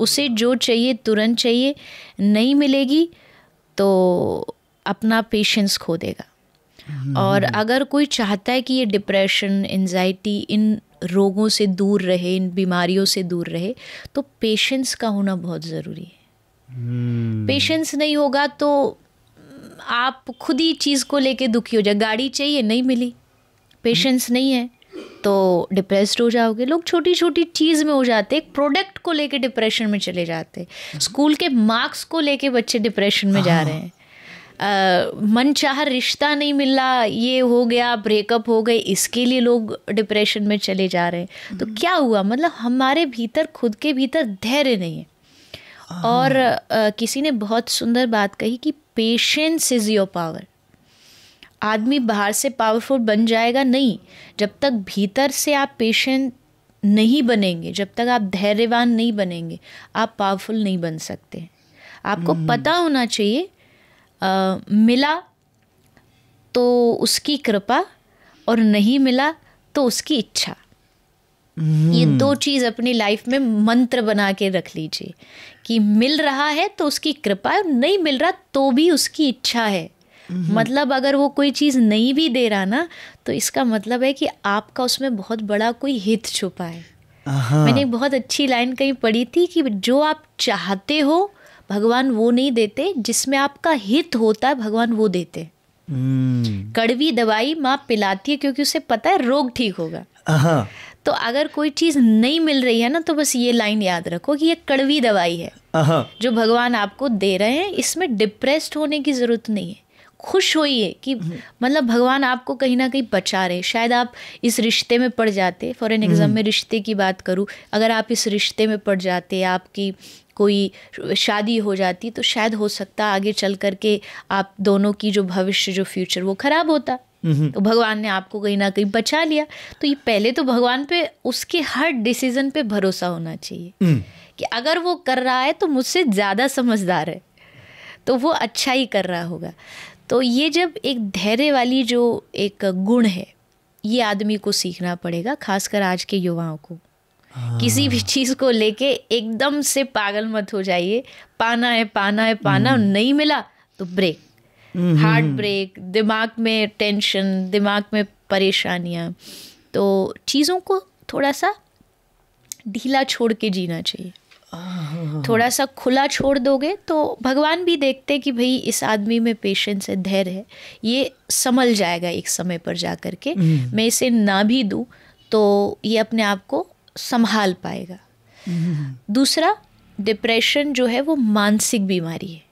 उसे जो चाहिए तुरंत चाहिए नहीं मिलेगी तो अपना पेशेंस खो देगा हम्म। और अगर कोई चाहता है कि ये डिप्रेशन एनजाइटी इन रोगों से दूर रहे इन बीमारियों से दूर रहे तो पेशेंस का होना बहुत ज़रूरी है पेशेंस हम्म। hmm. नहीं होगा तो आप खुद ही चीज़ को लेके दुखी हो जाए गाड़ी चाहिए नहीं मिली पेशेंस नहीं है तो डिप्रेस्ड हो जाओगे लोग छोटी छोटी चीज़ में हो जाते एक प्रोडक्ट को लेके डिप्रेशन में चले जाते स्कूल हम्म। के मार्क्स को लेके बच्चे डिप्रेशन में जा हाँ। रहे हैं मन चाह रिश्ता नहीं मिला ये हो गया ब्रेकअप हो गए इसके लिए लोग डिप्रेशन में चले जा रहे हैं तो हम्म। क्या हुआ मतलब हमारे भीतर खुद के भीतर धैर्य नहीं है हाँ। और आ, किसी ने बहुत सुंदर बात कही कि पेशेंस इज़ योर पावर आदमी बाहर से पावरफुल बन जाएगा नहीं जब तक भीतर से आप पेशेंट नहीं बनेंगे जब तक आप धैर्यवान नहीं बनेंगे आप पावरफुल नहीं बन सकते आपको हम्म। पता होना चाहिए मिला तो उसकी कृपा और नहीं मिला तो उसकी इच्छा ये हम्म। दो चीज़ अपनी लाइफ में मंत्र बना के रख लीजिए कि मिल रहा है तो उसकी कृपा और नहीं मिल रहा तो भी उसकी इच्छा है हम्म। मतलब अगर वो कोई चीज़ नहीं भी दे रहा ना तो इसका मतलब है कि आपका उसमें बहुत बड़ा कोई हित छुपा है हाँ। मैंने एक बहुत अच्छी लाइन कहीं पढ़ी थी कि जो आप चाहते हो भगवान वो नहीं देते जिसमें आपका हित होता है भगवान वो देते हैं हम्म। Hmm. कड़वी दवाई माँ पिलाती है क्योंकि उसे पता है रोग ठीक होगा Aha. हाँ। तो अगर कोई चीज नहीं मिल रही है ना तो बस ये लाइन याद रखो कि ये कड़वी दवाई है Aha. हाँ। जो भगवान आपको दे रहे हैं इसमें डिप्रेस्ड होने की जरूरत नहीं है खुश होइए कि hmm. मतलब भगवान आपको कहीं ना कहीं बचा रहे शायद आप इस रिश्ते में पड़ जाते फॉर एन एग्जाम हम्म। में रिश्ते की बात करूँ अगर आप इस रिश्ते में पड़ जाते आपकी कोई शादी हो जाती तो शायद हो सकता आगे चल करके आप दोनों की जो भविष्य जो फ्यूचर वो ख़राब होता तो भगवान ने आपको कहीं ना कहीं बचा लिया तो ये पहले तो भगवान पे उसके हर डिसीजन पे भरोसा होना चाहिए हम्म। कि अगर वो कर रहा है तो मुझसे ज़्यादा समझदार है तो वो अच्छा ही कर रहा होगा तो ये जब एक धैर्य वाली जो एक गुण है ये आदमी को सीखना पड़ेगा खासकर आज के युवाओं को किसी भी हाँ। चीज़ को लेके एकदम से पागल मत हो जाइए पाना है पाना है पाना हम्म। नहीं मिला तो ब्रेक हार्ट ब्रेक दिमाग में टेंशन दिमाग में परेशानियां तो चीज़ों को थोड़ा सा ढीला छोड़ के जीना चाहिए थोड़ा सा खुला छोड़ दोगे तो भगवान भी देखते कि भाई इस आदमी में पेशेंस है धैर्य है ये समल जाएगा एक समय पर जा करके के हम्म। मैं इसे ना भी दूँ तो ये अपने आप को संभाल पाएगा दूसरा डिप्रेशन जो है वो मानसिक बीमारी है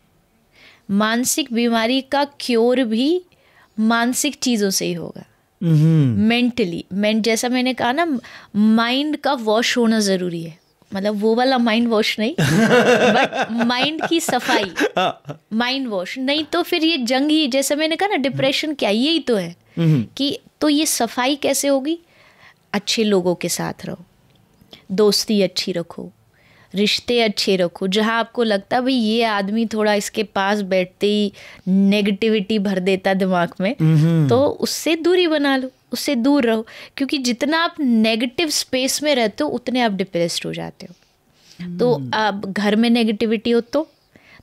मानसिक बीमारी का क्योर भी मानसिक चीज़ों से ही होगा मेंटली हम्म। मैं जैसा मैंने कहा ना माइंड का वॉश होना ज़रूरी है मतलब वो वाला माइंड वॉश नहीं बट माइंड की सफाई माइंड वॉश नहीं तो फिर ये जंग ही जैसा मैंने कहा ना डिप्रेशन क्या यही तो है हम्म। कि तो ये सफाई कैसे होगी अच्छे लोगों के साथ रहो दोस्ती अच्छी रखो रिश्ते अच्छे रखो जहाँ आपको लगता है भाई ये आदमी थोड़ा इसके पास बैठते ही नेगेटिविटी भर देता दिमाग में हम्म। तो उससे दूरी बना लो उससे दूर रहो क्योंकि जितना आप नेगेटिव स्पेस में रहते हो उतने आप डिप्रेस्ड हो जाते हो तो आप हम्म। घर में नेगेटिविटी हो तो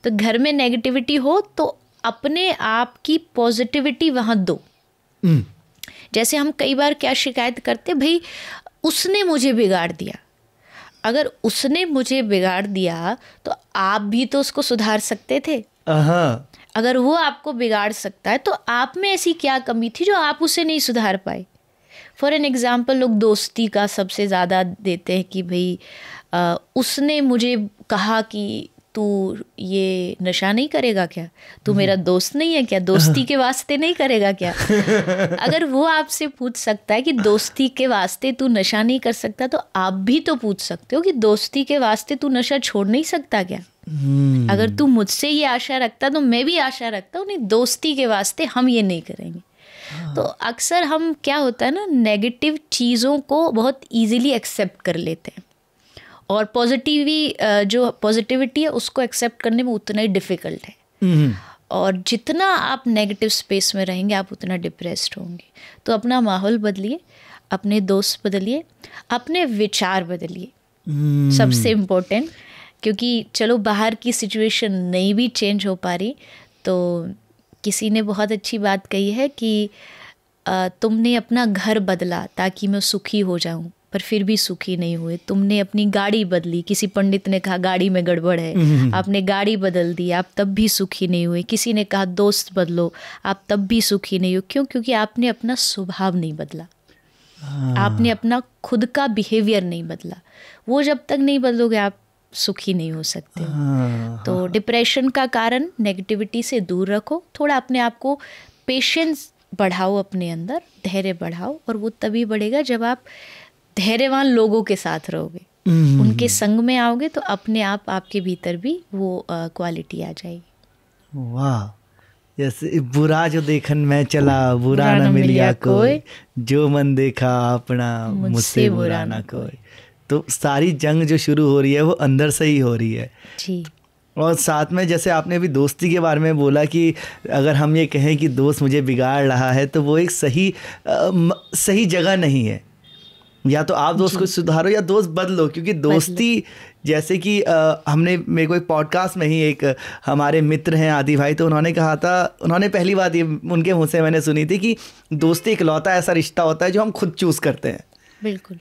तो घर में नेगेटिविटी हो तो अपने आप की पॉजिटिविटी वहाँ दो हम्म। जैसे हम कई बार क्या शिकायत करते भाई उसने मुझे बिगाड़ दिया अगर उसने मुझे बिगाड़ दिया तो आप भी तो उसको सुधार सकते थे अगर वो आपको बिगाड़ सकता है तो आप में ऐसी क्या कमी थी जो आप उसे नहीं सुधार पाए फॉर एन एग्ज़ाम्पल लोग दोस्ती का सबसे ज़्यादा देते हैं कि भाई उसने मुझे कहा कि तू ये नशा नहीं करेगा क्या तू मेरा हम्म। दोस्त नहीं है क्या दोस्ती के वास्ते नहीं करेगा क्या अगर वो आपसे पूछ सकता है कि दोस्ती के वास्ते तू नशा नहीं कर सकता तो आप भी तो पूछ सकते हो कि दोस्ती के वास्ते तू नशा छोड़ नहीं सकता क्या हम्म। अगर तू मुझसे ये आशा रखता तो मैं भी आशा रखता हूँ नहीं दोस्ती के वास्ते हम ये नहीं करेंगे हाँ। तो अक्सर हम क्या होता है ना नेगेटिव चीज़ों को बहुत इजीली एक्सेप्ट कर लेते हैं और पॉजिटिवी uh, जो पॉजिटिविटी है उसको एक्सेप्ट करने में उतना ही डिफ़िकल्ट है हम्म। और जितना आप नेगेटिव स्पेस में रहेंगे आप उतना डिप्रेस्ड होंगे तो अपना माहौल बदलिए अपने दोस्त बदलिए अपने विचार बदलिए हम्म। सबसे इम्पोर्टेंट क्योंकि चलो बाहर की सिचुएशन नहीं भी चेंज हो पा रही तो किसी ने बहुत अच्छी बात कही है कि uh, तुमने अपना घर बदला ताकि मैं सुखी हो जाऊं पर फिर भी सुखी नहीं हुए तुमने अपनी गाड़ी बदली किसी पंडित ने कहा गाड़ी में गड़बड़ है हम्म, हम्म, हम्म। आपने गाड़ी बदल दी आप तब भी सुखी नहीं हुए किसी ने कहा दोस्त बदलो आप तब भी सुखी नहीं हुए क्यों क्योंकि आपने अपना स्वभाव नहीं बदला हाँ। आपने अपना खुद का बिहेवियर नहीं बदला वो जब तक नहीं बदलोगे आप सुखी नहीं हो सकते हो हाँ। तो डिप्रेशन का कारण नेगेटिविटी से दूर रखो थोड़ा अपने आप को पेशेंस बढ़ाओ अपने अंदर धैर्य बढ़ाओ और वो तभी बढ़ेगा जब आप धैर्यवान लोगों के साथ रहोगे हम्म। उनके संग में आओगे तो अपने आप आपके भीतर भी वो क्वालिटी आ जाएगी वाह जैसे बुरा जो देखन मैं चला बुरा ना मिलिया कोई जो मन देखा अपना मुझसे बुरा ना कोई तो सारी जंग जो शुरू हो रही है वो अंदर से ही हो रही है जी और साथ में जैसे आपने अभी दोस्ती के बारे में बोला कि अगर हम ये कहें कि दोस्त मुझे बिगाड़ रहा है तो वो एक सही आ, सही जगह नहीं है या तो आप दोस्त को सुधारो या दोस्त बदलो क्योंकि दोस्ती जैसे कि आ, हमने मेरे को एक पॉडकास्ट में ही एक हमारे मित्र हैं आदि भाई तो उन्होंने कहा था उन्होंने पहली बात ये उनके मुँह से मैंने सुनी थी कि दोस्ती एक लौता ऐसा रिश्ता होता है जो हम खुद चूज़ करते हैं बिल्कुल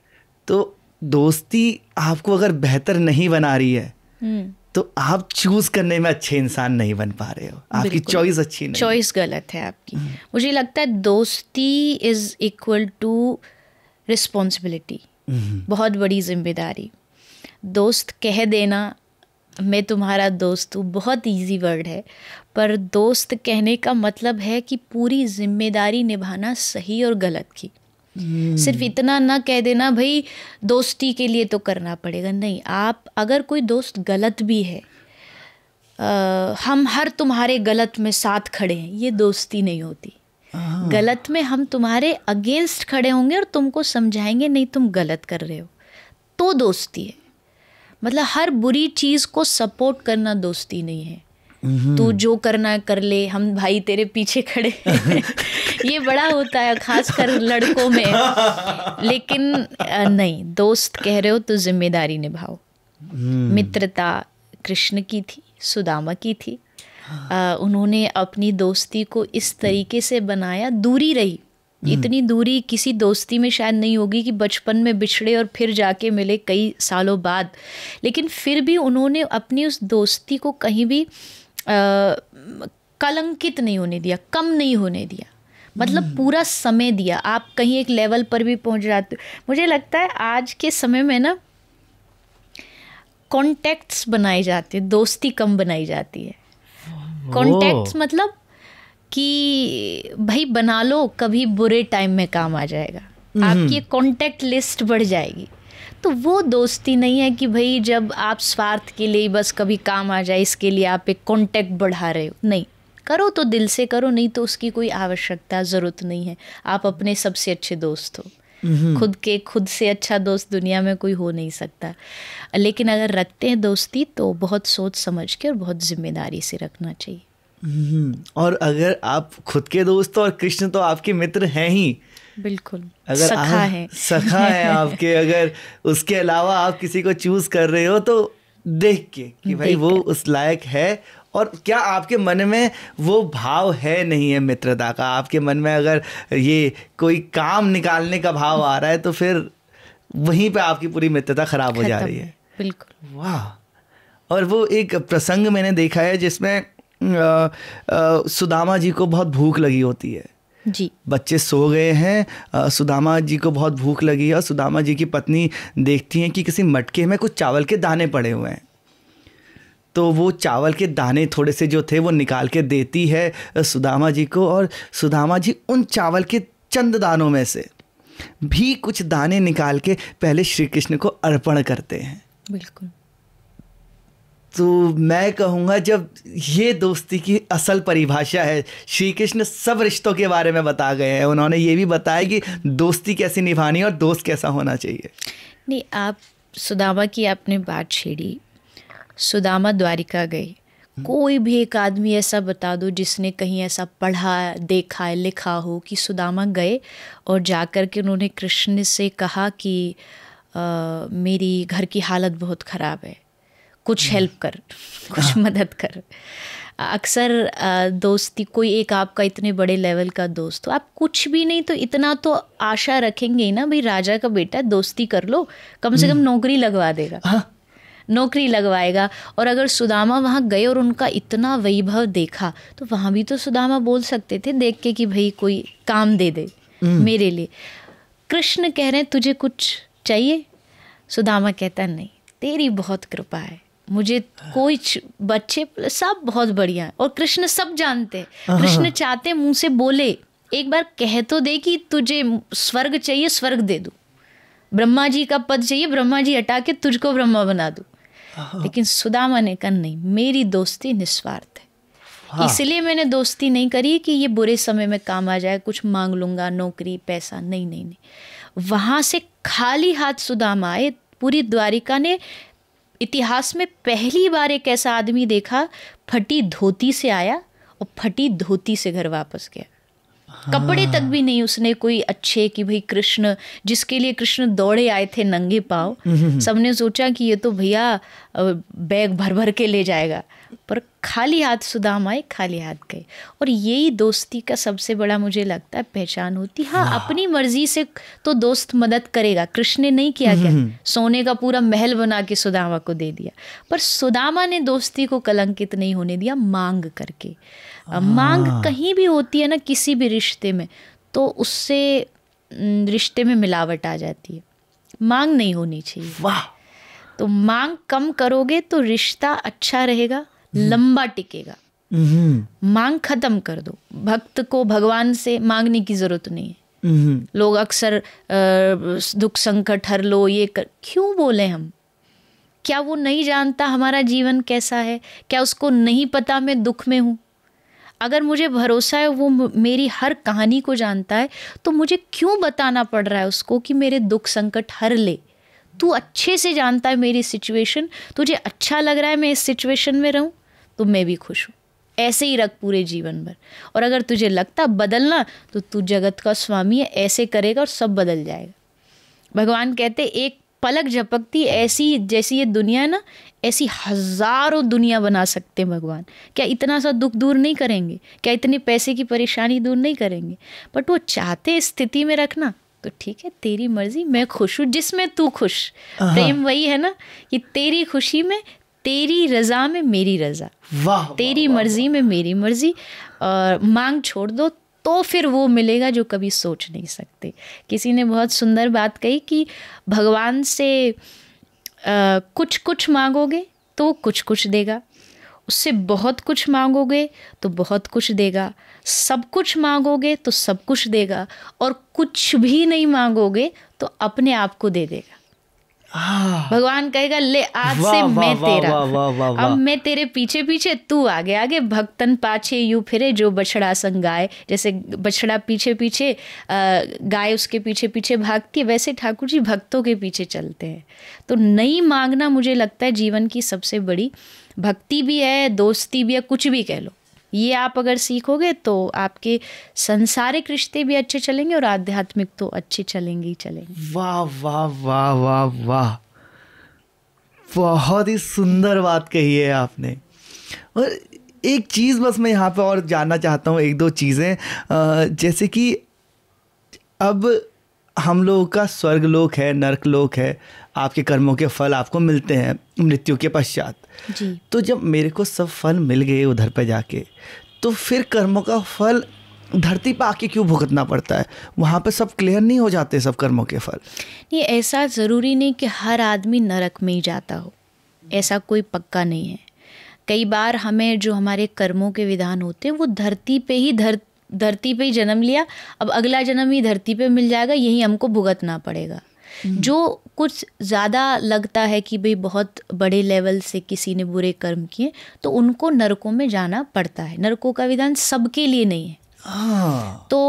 तो दोस्ती आपको अगर बेहतर नहीं बना रही है हम्म। तो आप चूज करने में अच्छे इंसान नहीं बन पा रहे हो आपकी चॉइस अच्छी नहीं चॉइस गलत है आपकी हम्म। मुझे लगता है दोस्ती is equal to responsibility mm-hmm. बहुत बड़ी जिम्मेदारी दोस्त कह देना मैं तुम्हारा दोस्त हूँ बहुत इजी वर्ड है पर दोस्त कहने का मतलब है कि पूरी जिम्मेदारी निभाना सही और गलत की mm. सिर्फ इतना ना कह देना भाई दोस्ती के लिए तो करना पड़ेगा नहीं आप अगर कोई दोस्त गलत भी है आ, हम हर तुम्हारे गलत में साथ खड़े हैं ये दोस्ती नहीं होती हाँ। गलत में हम तुम्हारे अगेंस्ट खड़े होंगे और तुमको समझाएंगे नहीं तुम गलत कर रहे हो तो दोस्ती है मतलब हर बुरी चीज़ को सपोर्ट करना दोस्ती नहीं है हम्म। तू जो करना है कर ले हम भाई तेरे पीछे खड़े ये बड़ा होता है खासकर लड़कों में लेकिन नहीं दोस्त कह रहे हो तो जिम्मेदारी निभाओ हम्म। मित्रता कृष्ण की थी सुदामा की थी आ, उन्होंने अपनी दोस्ती को इस तरीके से बनाया दूरी रही हम्म। इतनी दूरी किसी दोस्ती में शायद नहीं होगी कि बचपन में बिछड़े और फिर जाके मिले कई सालों बाद लेकिन फिर भी उन्होंने अपनी उस दोस्ती को कहीं भी कलंकित नहीं होने दिया कम नहीं होने दिया मतलब हम्म। पूरा समय दिया आप कहीं एक लेवल पर भी पहुंच जाते मुझे लगता है आज के समय में ना कॉन्टैक्ट्स बनाए जाते दोस्ती कम बनाई जाती है कॉन्टेक्ट oh. मतलब कि भाई बना लो कभी बुरे टाइम में काम आ जाएगा हम्म। आपकी कॉन्टेक्ट लिस्ट बढ़ जाएगी तो वो दोस्ती नहीं है कि भाई जब आप स्वार्थ के लिए बस कभी काम आ जाए इसके लिए आप एक कॉन्टेक्ट बढ़ा रहे हो नहीं करो तो दिल से करो नहीं तो उसकी कोई आवश्यकता ज़रूरत नहीं है आप अपने सबसे अच्छे दोस्त हो Mm-hmm. खुद के खुद से अच्छा दोस्त दुनिया में कोई हो नहीं सकता लेकिन अगर रखते हैं दोस्ती तो बहुत सोच समझ के और बहुत जिम्मेदारी से रखना चाहिए mm-hmm. और अगर आप खुद के दोस्त और कृष्ण तो आपके मित्र हैं ही बिल्कुल अगर सखा है सखा है आपके अगर उसके अलावा आप किसी को चूज कर रहे हो तो देख के कि भाई वो उस लायक है और क्या आपके मन में वो भाव है नहीं है मित्रता का आपके मन में अगर ये कोई काम निकालने का भाव आ रहा है तो फिर वहीं पे आपकी पूरी मित्रता खराब हो जा रही है बिल्कुल वाह और वो एक प्रसंग मैंने देखा है जिसमें सुदामा जी को बहुत भूख लगी होती है जी बच्चे सो गए हैं सुदामा जी को बहुत भूख लगी है और सुदामा जी की पत्नी देखती हैं कि किसी मटके में कुछ चावल के दाने पड़े हुए हैं तो वो चावल के दाने थोड़े से जो थे वो निकाल के देती है सुदामा जी को और सुदामा जी उन चावल के चंद दानों में से भी कुछ दाने निकाल के पहले श्री कृष्ण को अर्पण करते हैं बिल्कुल तो मैं कहूँगा जब ये दोस्ती की असल परिभाषा है श्री कृष्ण सब रिश्तों के बारे में बता गए हैं उन्होंने ये भी बताया कि दोस्ती कैसी निभानी और दोस्त कैसा होना चाहिए नहीं आप सुदामा की आपने बात छेड़ी सुदामा द्वारिका गई हम्म। कोई भी एक आदमी ऐसा बता दो जिसने कहीं ऐसा पढ़ा देखा है लिखा हो कि सुदामा गए और जा कर के उन्होंने कृष्ण से कहा कि आ, मेरी घर की हालत बहुत ख़राब है कुछ हेल्प हम्म। कर कुछ हाँ। मदद कर अक्सर दोस्ती कोई एक आपका इतने बड़े लेवल का दोस्त हो आप कुछ भी नहीं तो इतना तो आशा रखेंगे ही ना भाई राजा का बेटा दोस्ती कर लो कम से हम्म। कम नौकरी लगवा देगा हाँ। नौकरी लगवाएगा और अगर सुदामा वहाँ गए और उनका इतना वैभव देखा तो वहाँ भी तो सुदामा बोल सकते थे देख के कि भाई कोई काम दे दे हम्म। मेरे लिए कृष्ण कह रहे हैं तुझे कुछ चाहिए सुदामा कहता नहीं तेरी बहुत कृपा है मुझे कोई बच्चे सब बहुत बढ़िया है और कृष्ण सब जानते हैं हाँ, हाँ, कृष्ण हाँ। चाहते मुंह से बोले एक बार कह तो दे कि तुझे स्वर्ग चाहिए स्वर्ग दे दूँ ब्रह्मा जी का पद चाहिए ब्रह्मा जी हटा के तुझको ब्रह्मा बना दूँ हाँ। लेकिन सुदामा ने कहा नहीं मेरी दोस्ती निस्वार्थ है हाँ। इसलिए मैंने दोस्ती नहीं करी कि ये बुरे समय में काम आ जाए कुछ मांग लूंगा नौकरी पैसा नहीं नहीं नहीं वहां से खाली हाथ सुदामा आए पूरी द्वारिका ने इतिहास में पहली बार एक ऐसा आदमी देखा फटी धोती से आया और फटी धोती से घर वापस गया कपड़े तक हाँ। भी नहीं उसने कोई अच्छे कि भाई कृष्ण जिसके लिए कृष्ण दौड़े आए थे नंगे पाव हम्म, हम्म, हम्म। सबने सोचा कि ये तो भैया बैग भर भर के ले जाएगा पर खाली हाथ सुदाम आए खाली हाथ गए और यही दोस्ती का सबसे बड़ा मुझे लगता है पहचान होती हाँ अपनी मर्जी से तो दोस्त मदद करेगा कृष्ण ने नहीं किया क्या सोने का पूरा महल बना के सुदामा को दे दिया पर सुदामा ने दोस्ती को कलंकित नहीं होने दिया मांग करके मांग हाँ। कहीं भी होती है ना किसी भी रिश्ते में तो उससे रिश्ते में मिलावट आ जाती है मांग नहीं होनी चाहिए वाह तो मांग कम करोगे तो रिश्ता अच्छा रहेगा हम्म। लंबा टिकेगा हम्म। मांग खत्म कर दो भक्त को भगवान से मांगने की जरूरत नहीं है हम्म। लोग अक्सर दुख संकट हर लो ये कर क्यों बोले हम क्या वो नहीं जानता हमारा जीवन कैसा है क्या उसको नहीं पता मैं दुख में हूँ अगर मुझे भरोसा है वो मेरी हर कहानी को जानता है तो मुझे क्यों बताना पड़ रहा है उसको कि मेरे दुख संकट हर ले तू अच्छे से जानता है मेरी सिचुएशन तुझे अच्छा लग रहा है मैं इस सिचुएशन में रहूँ तो मैं भी खुश हूँ ऐसे ही रख पूरे जीवन भर और अगर तुझे लगता बदलना तो तू जगत का स्वामी है ऐसे करेगा और सब बदल जाएगा भगवान कहते एक पलक झपकती ऐसी जैसी ये दुनिया है ना ऐसी हजारों दुनिया बना सकते हैं भगवान क्या इतना सा दुख दूर नहीं करेंगे क्या इतने पैसे की परेशानी दूर नहीं करेंगे बट वो चाहते स्थिति में रखना तो ठीक है तेरी मर्जी मैं खुश हूँ जिसमें तू खुश हाँ। प्रेम वही है ना कि तेरी खुशी में तेरी रजा में मेरी रजा वाह तेरी वा, मर्जी वा, में मेरी मर्जी और मांग छोड़ दो तो फिर वो मिलेगा जो कभी सोच नहीं सकते किसी ने बहुत सुंदर बात कही कि भगवान से आ, कुछ कुछ मांगोगे तो वो कुछ कुछ देगा उससे बहुत कुछ मांगोगे तो बहुत कुछ देगा सब कुछ मांगोगे तो सब कुछ देगा और कुछ भी नहीं मांगोगे तो अपने आप को दे देगा Ah. भगवान कहेगा ले आज से मैं तेरा अब मैं तेरे पीछे पीछे तू आगे आगे भक्तन पाछे यू फिरे जो बछड़ा संग गाय जैसे बछड़ा पीछे पीछे गाय उसके पीछे पीछे भागती है वैसे ठाकुर जी भक्तों के पीछे चलते हैं तो नई मांगना मुझे लगता है जीवन की सबसे बड़ी भक्ति भी है दोस्ती भी है कुछ भी कह लो ये आप अगर सीखोगे तो आपके संसारिक रिश्ते भी अच्छे चलेंगे और आध्यात्मिक तो अच्छे चलेंगे ही चलेंगे वाह वाह वाह वाह वाह बहुत ही सुंदर बात कही है आपने और एक चीज़ बस मैं यहाँ पे और जानना चाहता हूँ एक दो चीज़ें जैसे कि अब हम लोगों का स्वर्ग लोक है नरक लोक है आपके कर्मों के फल आपको मिलते हैं मृत्यु के पश्चात तो जब मेरे को सब फल मिल गए उधर पर जाके तो फिर कर्मों का फल धरती पर आके क्यों भुगतना पड़ता है वहाँ पे सब क्लियर नहीं हो जाते सब कर्मों के फल ये ऐसा ज़रूरी नहीं कि हर आदमी नरक में ही जाता हो ऐसा कोई पक्का नहीं है कई बार हमें जो हमारे कर्मों के विधान होते हैं वो धरती पे ही धर धरती पे ही जन्म लिया अब अगला जन्म ही धरती पे मिल जाएगा यही हमको भुगतना पड़ेगा हम्म। जो कुछ ज़्यादा लगता है कि भाई बहुत बड़े लेवल से किसी ने बुरे कर्म किए तो उनको नरकों में जाना पड़ता है नरकों का विधान सबके लिए नहीं है हाँ। तो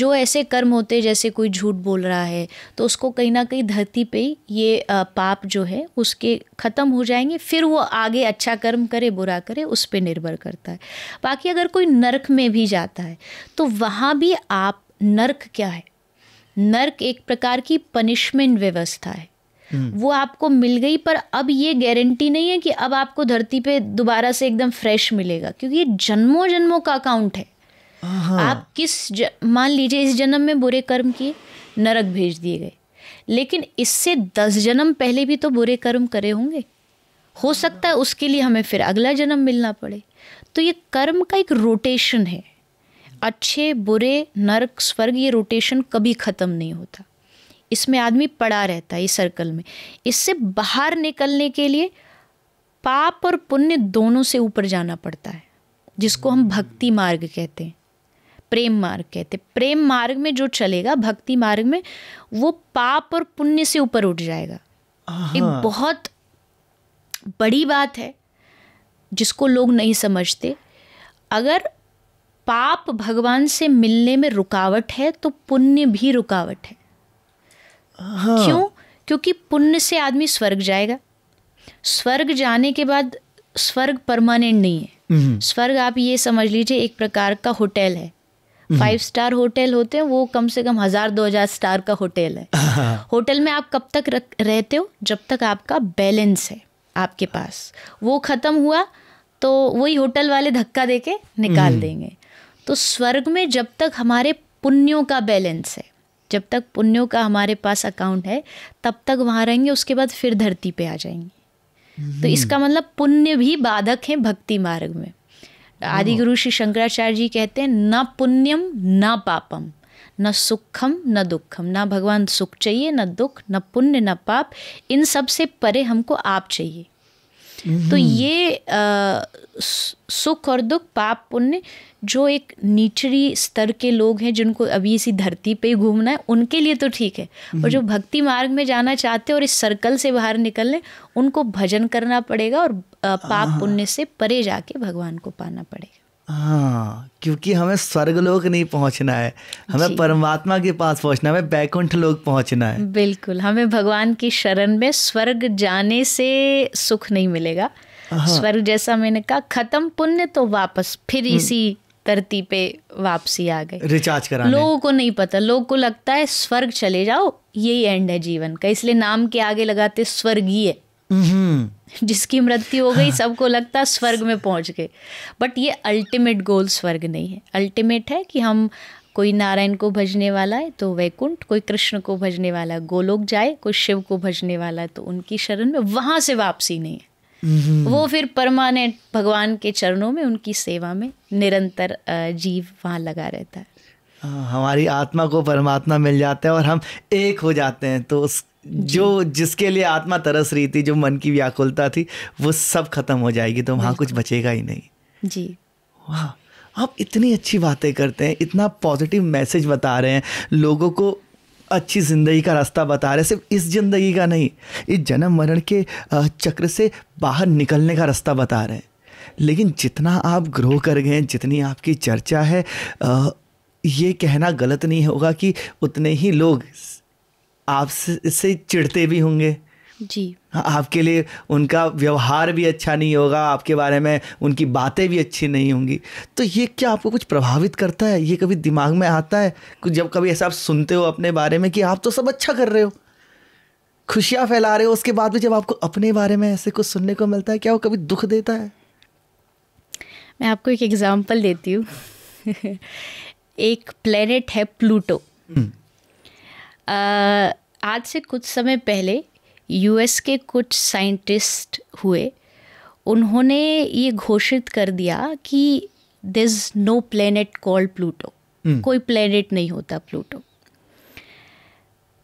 जो ऐसे कर्म होते हैं जैसे कोई झूठ बोल रहा है तो उसको कहीं ना कहीं धरती पे ये पाप जो है उसके ख़त्म हो जाएंगे फिर वो आगे अच्छा कर्म करे बुरा करे उस पर निर्भर करता है बाकी अगर कोई नरक में भी जाता है तो वहाँ भी आप नरक क्या है नर्क एक प्रकार की पनिशमेंट व्यवस्था है हम्म। वो आपको मिल गई पर अब ये गारंटी नहीं है कि अब आपको धरती पे दोबारा से एकदम फ्रेश मिलेगा क्योंकि ये जन्मों जन्मों का अकाउंट है हाँ। आप किस ज मान लीजिए इस जन्म में बुरे कर्म किए नरक भेज दिए गए लेकिन इससे दस जन्म पहले भी तो बुरे कर्म करे होंगे हो सकता है उसके लिए हमें फिर अगला जन्म मिलना पड़े तो ये कर्म का एक रोटेशन है अच्छे बुरे नरक स्वर्ग ये रोटेशन कभी ख़त्म नहीं होता इसमें आदमी पड़ा रहता है इस सर्कल में इससे बाहर निकलने के लिए पाप और पुण्य दोनों से ऊपर जाना पड़ता है जिसको हम भक्ति मार्ग कहते हैं प्रेम मार्ग कहते प्रेम मार्ग में जो चलेगा भक्ति मार्ग में वो पाप और पुण्य से ऊपर उठ जाएगा एक बहुत बड़ी बात है जिसको लोग नहीं समझते अगर पाप भगवान से मिलने में रुकावट है तो पुण्य भी रुकावट है क्यों क्योंकि पुण्य से आदमी स्वर्ग जाएगा स्वर्ग जाने के बाद स्वर्ग परमानेंट नहीं है हम्म। स्वर्ग आप ये समझ लीजिए एक प्रकार का होटल है फाइव स्टार होटल होते हैं वो कम से कम हज़ार दो हज़ार स्टार का होटल है होटल में आप कब तक रहते हो जब तक आपका बैलेंस है आपके पास वो ख़त्म हुआ तो वही होटल वाले धक्का दे के निकाल हम्म। देंगे तो स्वर्ग में जब तक हमारे पुण्यों का बैलेंस है जब तक पुण्यों का हमारे पास अकाउंट है तब तक वहाँ रहेंगे उसके बाद फिर धरती पे आ जाएंगे तो हम्म। इसका मतलब पुण्य भी बाधक है भक्ति मार्ग में हाँ। आदि गुरु श्री शंकराचार्य जी कहते हैं न पुण्यम न पापम न सुखम न दुखम ना भगवान सुख चाहिए न दुख न पुण्य न पाप इन सब से परे हमको आप चाहिए तो हम्म। ये सुख और दुख पाप पुण्य जो एक निचली स्तर के लोग हैं जिनको अभी इसी धरती पे ही घूमना है उनके लिए तो ठीक है हम्म। और जो भक्ति मार्ग में जाना चाहते हैं और इस सर्कल से बाहर निकलने उनको भजन करना पड़ेगा और पाप हाँ। पुण्य से परे जाके भगवान को पाना पड़ेगा हाँ क्योंकि हमें स्वर्गलोक नहीं पहुंचना है हमें परमात्मा के पास पहुंचना है बैकुंठ लोग पहुंचना है बिल्कुल हमें भगवान की शरण में स्वर्ग जाने से सुख नहीं मिलेगा हाँ। स्वर्ग जैसा मैंने कहा खत्म पुण्य तो वापस फिर हम्म। इसी धरती पे वापसी आ गई रिचार्ज कर लोगों को नहीं पता लोगों को लगता है स्वर्ग चले जाओ यही एंड है जीवन का इसलिए नाम के आगे लगाते स्वर्गीय हम्म। जिसकी मृत्यु हो गई हाँ। सबको लगता स्वर्ग में पहुंच गए बट ये अल्टीमेट गोल स्वर्ग नहीं है अल्टीमेट है कि हम कोई नारायण को भजने वाला है तो वैकुंठ कोई कृष्ण को भजने वाला है गोलोक जाए कोई शिव को भजने वाला है तो उनकी शरण में वहाँ से वापसी नहीं है वो फिर परमानेंट भगवान के चरणों में उनकी सेवा में निरंतर जीव वहाँ लगा रहता है हाँ, हमारी आत्मा को परमात्मा मिल जाता है और हम एक हो जाते हैं तो उस जो जिसके लिए आत्मा तरस रही थी जो मन की व्याकुलता थी वो सब खत्म हो जाएगी तो वहाँ कुछ बचेगा ही नहीं जी वाह आप इतनी अच्छी बातें करते हैं इतना पॉजिटिव मैसेज बता रहे हैं लोगों को अच्छी ज़िंदगी का रास्ता बता रहे हैं सिर्फ इस ज़िंदगी का नहीं इस जन्म मरण के चक्र से बाहर निकलने का रास्ता बता रहे हैं लेकिन जितना आप ग्रो कर गए हैं जितनी आपकी चर्चा है ये कहना गलत नहीं होगा कि उतने ही लोग आप से चिढ़ते भी होंगे जी आपके लिए उनका व्यवहार भी अच्छा नहीं होगा आपके बारे में उनकी बातें भी अच्छी नहीं होंगी तो ये क्या आपको कुछ प्रभावित करता है ये कभी दिमाग में आता है कुछ जब कभी ऐसा आप सुनते हो अपने बारे में कि आप तो सब अच्छा कर रहे हो खुशियाँ फैला रहे हो उसके बाद भी जब आपको अपने बारे में ऐसे कुछ सुनने को मिलता है क्या वो कभी दुख देता है मैं आपको एक एग्ज़ाम्पल देती हूँ एक प्लेनेट है प्लूटो हम्म। आज से कुछ समय पहले यूएस के कुछ साइंटिस्ट हुए उन्होंने ये घोषित कर दिया कि there is no planet called Pluto कोई प्लेनेट नहीं होता प्लूटो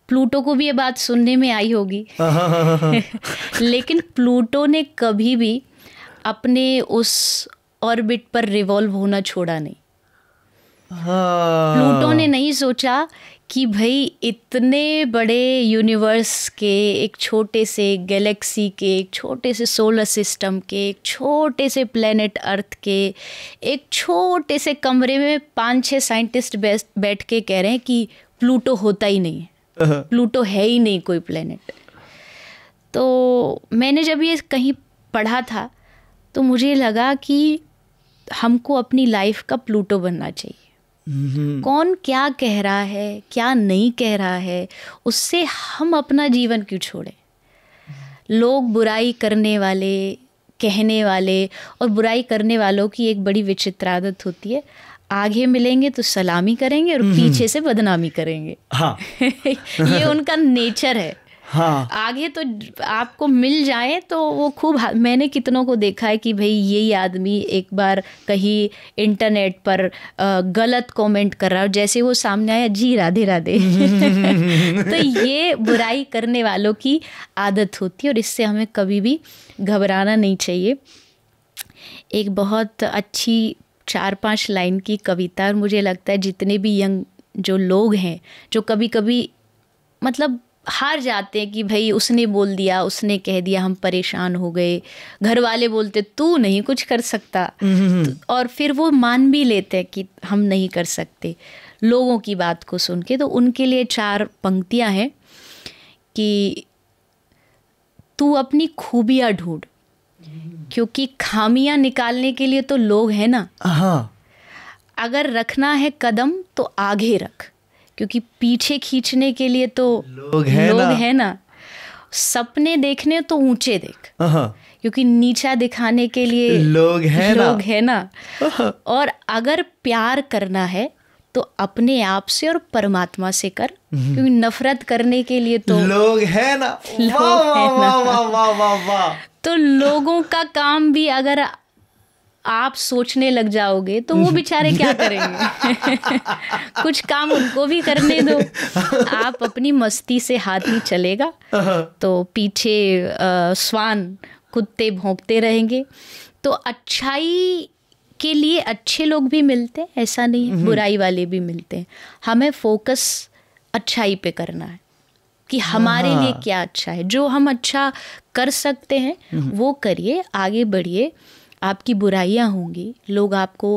प्लूटो को भी ये बात सुनने में आई होगी लेकिन प्लूटो ने कभी भी अपने उस ऑर्बिट पर रिवॉल्व होना छोड़ा नहीं प्लूटो ने हाँ। नहीं सोचा कि भाई इतने बड़े यूनिवर्स के एक छोटे से गैलेक्सी के एक छोटे से सोलर सिस्टम के एक छोटे से प्लेनेट अर्थ के एक छोटे से कमरे में पांच छह साइंटिस्ट बैठ के कह रहे हैं कि प्लूटो होता ही नहीं है हाँ। प्लूटो है ही नहीं कोई प्लेनेट तो मैंने जब ये कहीं पढ़ा था तो मुझे लगा कि हमको अपनी लाइफ का प्लूटो बनना चाहिए कौन क्या कह रहा है क्या नहीं कह रहा है उससे हम अपना जीवन क्यों छोड़ें लोग बुराई करने वाले कहने वाले और बुराई करने वालों की एक बड़ी विचित्र आदत होती है आगे मिलेंगे तो सलामी करेंगे और हम्म। पीछे से बदनामी करेंगे हाँ ये उनका नेचर है हाँ आगे तो आपको मिल जाए तो वो खूब मैंने कितनों को देखा है कि भाई यही आदमी एक बार कहीं इंटरनेट पर गलत कमेंट कर रहा है जैसे वो सामने आया जी राधे राधे तो ये बुराई करने वालों की आदत होती है और इससे हमें कभी भी घबराना नहीं चाहिए एक बहुत अच्छी चार पांच लाइन की कविता और मुझे लगता है जितने भी यंग जो लोग हैं जो कभी कभी मतलब हार जाते हैं कि भाई उसने बोल दिया उसने कह दिया हम परेशान हो गए घर वाले बोलते तू नहीं कुछ कर सकता तो, और फिर वो मान भी लेते हैं कि हम नहीं कर सकते लोगों की बात को सुन के तो उनके लिए चार पंक्तियां हैं कि तू अपनी खूबियां ढूंढ क्योंकि खामियां निकालने के लिए तो लोग हैं ना हाँ। अगर रखना है कदम तो आगे रख क्योंकि पीछे खींचने के लिए तो लोग है, लोग ना, है ना सपने देखने तो ऊंचे देख हाँ। क्योंकि नीचा दिखाने के लिए लोग हैं लोग है ना हाँ। और अगर प्यार करना है तो अपने आप से और परमात्मा से कर हम्म। क्योंकि नफरत करने के लिए तो लोग है ना लोग है ना तो लोगों का काम भी अगर आप सोचने लग जाओगे तो वो बेचारे क्या करेंगे कुछ काम उनको भी करने दो आप अपनी मस्ती से हाथी चलेगा हाँ। तो पीछे आ, स्वान कुत्ते भोंकते रहेंगे तो अच्छाई के लिए अच्छे लोग भी मिलते हैं ऐसा नहीं है हम्म। बुराई वाले भी मिलते हैं हमें फोकस अच्छाई पे करना है कि हमारे हाँ। लिए क्या अच्छा है जो हम अच्छा कर सकते हैं हम्म। वो करिए आगे बढ़िए आपकी बुराइयाँ होंगी लोग आपको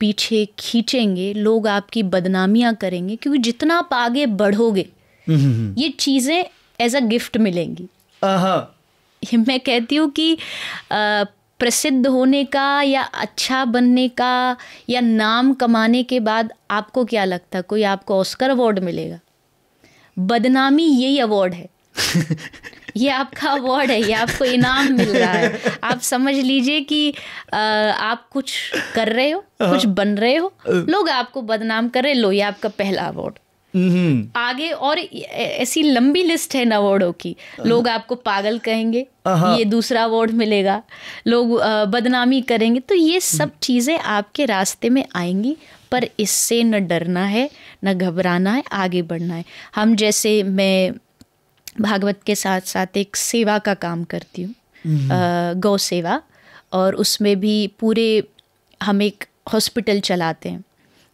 पीछे खींचेंगे लोग आपकी बदनामियाँ करेंगे क्योंकि जितना आप आगे बढ़ोगे हम्म, हम्म, हम्म। ये चीज़ें एज अ गिफ्ट मिलेंगी मैं कहती हूँ कि प्रसिद्ध होने का या अच्छा बनने का या नाम कमाने के बाद आपको क्या लगता है कोई आपको ऑस्कर अवार्ड मिलेगा बदनामी यही अवार्ड है ये आपका अवार्ड है ये आपको इनाम मिल रहा है आप समझ लीजिए कि आप कुछ कर रहे हो हाँ। कुछ बन रहे हो लोग आपको बदनाम कर रहे लो ये आपका पहला अवार्ड हम्म। आगे और ऐसी लंबी लिस्ट है इन अवार्डों की हाँ। लोग आपको पागल कहेंगे हाँ। ये दूसरा अवार्ड मिलेगा लोग बदनामी करेंगे तो ये सब हम्म। चीज़ें आपके रास्ते में आएंगी पर इससे न डरना है न घबराना है आगे बढ़ना है हम जैसे मैं भागवत के साथ साथ एक सेवा का काम करती हूँ हम्म। गौ सेवा और उसमें भी पूरे हम एक हॉस्पिटल चलाते हैं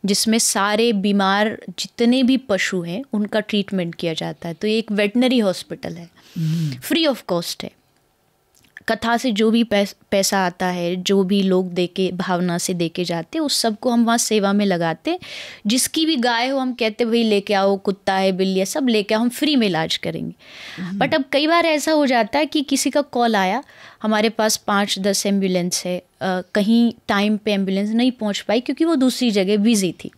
जिसमें सारे बीमार जितने भी पशु हैं उनका ट्रीटमेंट किया जाता है तो ये एक वेटनरी हॉस्पिटल है हम्म। फ्री ऑफ कॉस्ट है कथा से जो भी पैस, पैसा आता है जो भी लोग दे के भावना से दे के जाते उस सबको हम वहाँ सेवा में लगाते जिसकी भी गाय हो हम कहते भाई लेके आओ कुत्ता है बिल्ली है सब लेके आओ हम फ्री में इलाज करेंगे हम्म। बट अब कई बार ऐसा हो जाता है कि किसी का कॉल आया हमारे पास पाँच दस एम्बुलेंस है आ, कहीं टाइम पे एम्बुलेंस नहीं पहुँच पाई क्योंकि वो दूसरी जगह बिजी थी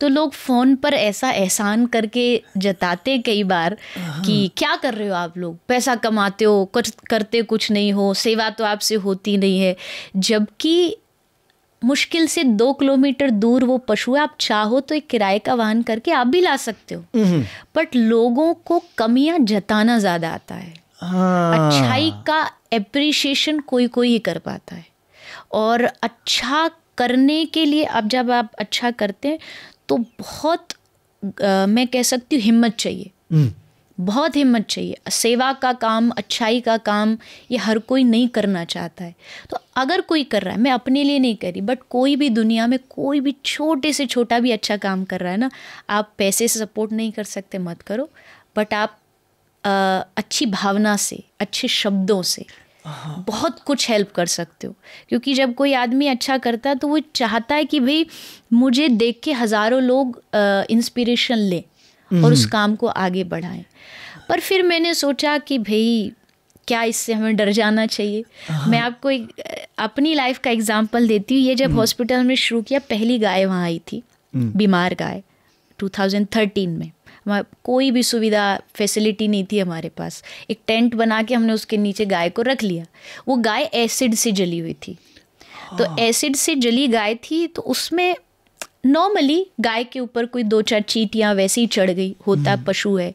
तो लोग फ़ोन पर ऐसा एहसान करके जताते कई बार हाँ। कि क्या कर रहे हो आप लोग पैसा कमाते हो कुछ करते कुछ नहीं हो सेवा तो आपसे होती नहीं है जबकि मुश्किल से दो किलोमीटर दूर वो पशु है आप चाहो तो एक किराए का वाहन करके आप भी ला सकते हो हम्म, हम्म। बट लोगों को कमियां जताना ज़्यादा आता है हाँ। अच्छाई का एप्रिशिएशन कोई कोई ही कर पाता है और अच्छा करने के लिए अब जब आप अच्छा करते हैं तो बहुत आ, मैं कह सकती हूँ हिम्मत चाहिए हम्म। बहुत हिम्मत चाहिए सेवा का काम अच्छाई का काम ये हर कोई नहीं करना चाहता है तो अगर कोई कर रहा है मैं अपने लिए नहीं कर रही बट कोई भी दुनिया में कोई भी छोटे से छोटा भी अच्छा काम कर रहा है ना आप पैसे से सपोर्ट नहीं कर सकते मत करो बट आप आ, अच्छी भावना से अच्छे शब्दों से बहुत कुछ हेल्प कर सकते हो क्योंकि जब कोई आदमी अच्छा करता है तो वो चाहता है कि भाई मुझे देख के हज़ारों लोग इंस्पिरेशन लें और उस हम्म। काम को आगे बढ़ाएं पर फिर मैंने सोचा कि भाई क्या इससे हमें डर जाना चाहिए हाँ। मैं आपको एक अपनी लाइफ का एग्जाम्पल देती हूँ ये जब हॉस्पिटल हम्म। में शुरू किया पहली गाय वहाँ आई थी हम्म। बीमार गाय 2013 में हमारे कोई भी सुविधा फैसिलिटी नहीं थी हमारे पास एक टेंट बना के हमने उसके नीचे गाय को रख लिया वो गाय एसिड से जली हुई थी तो हाँ। तो एसिड से जली गाय थी तो उसमें नॉर्मली गाय के ऊपर कोई दो चार चीटियाँ वैसे ही चढ़ गई होता हम्म। पशु है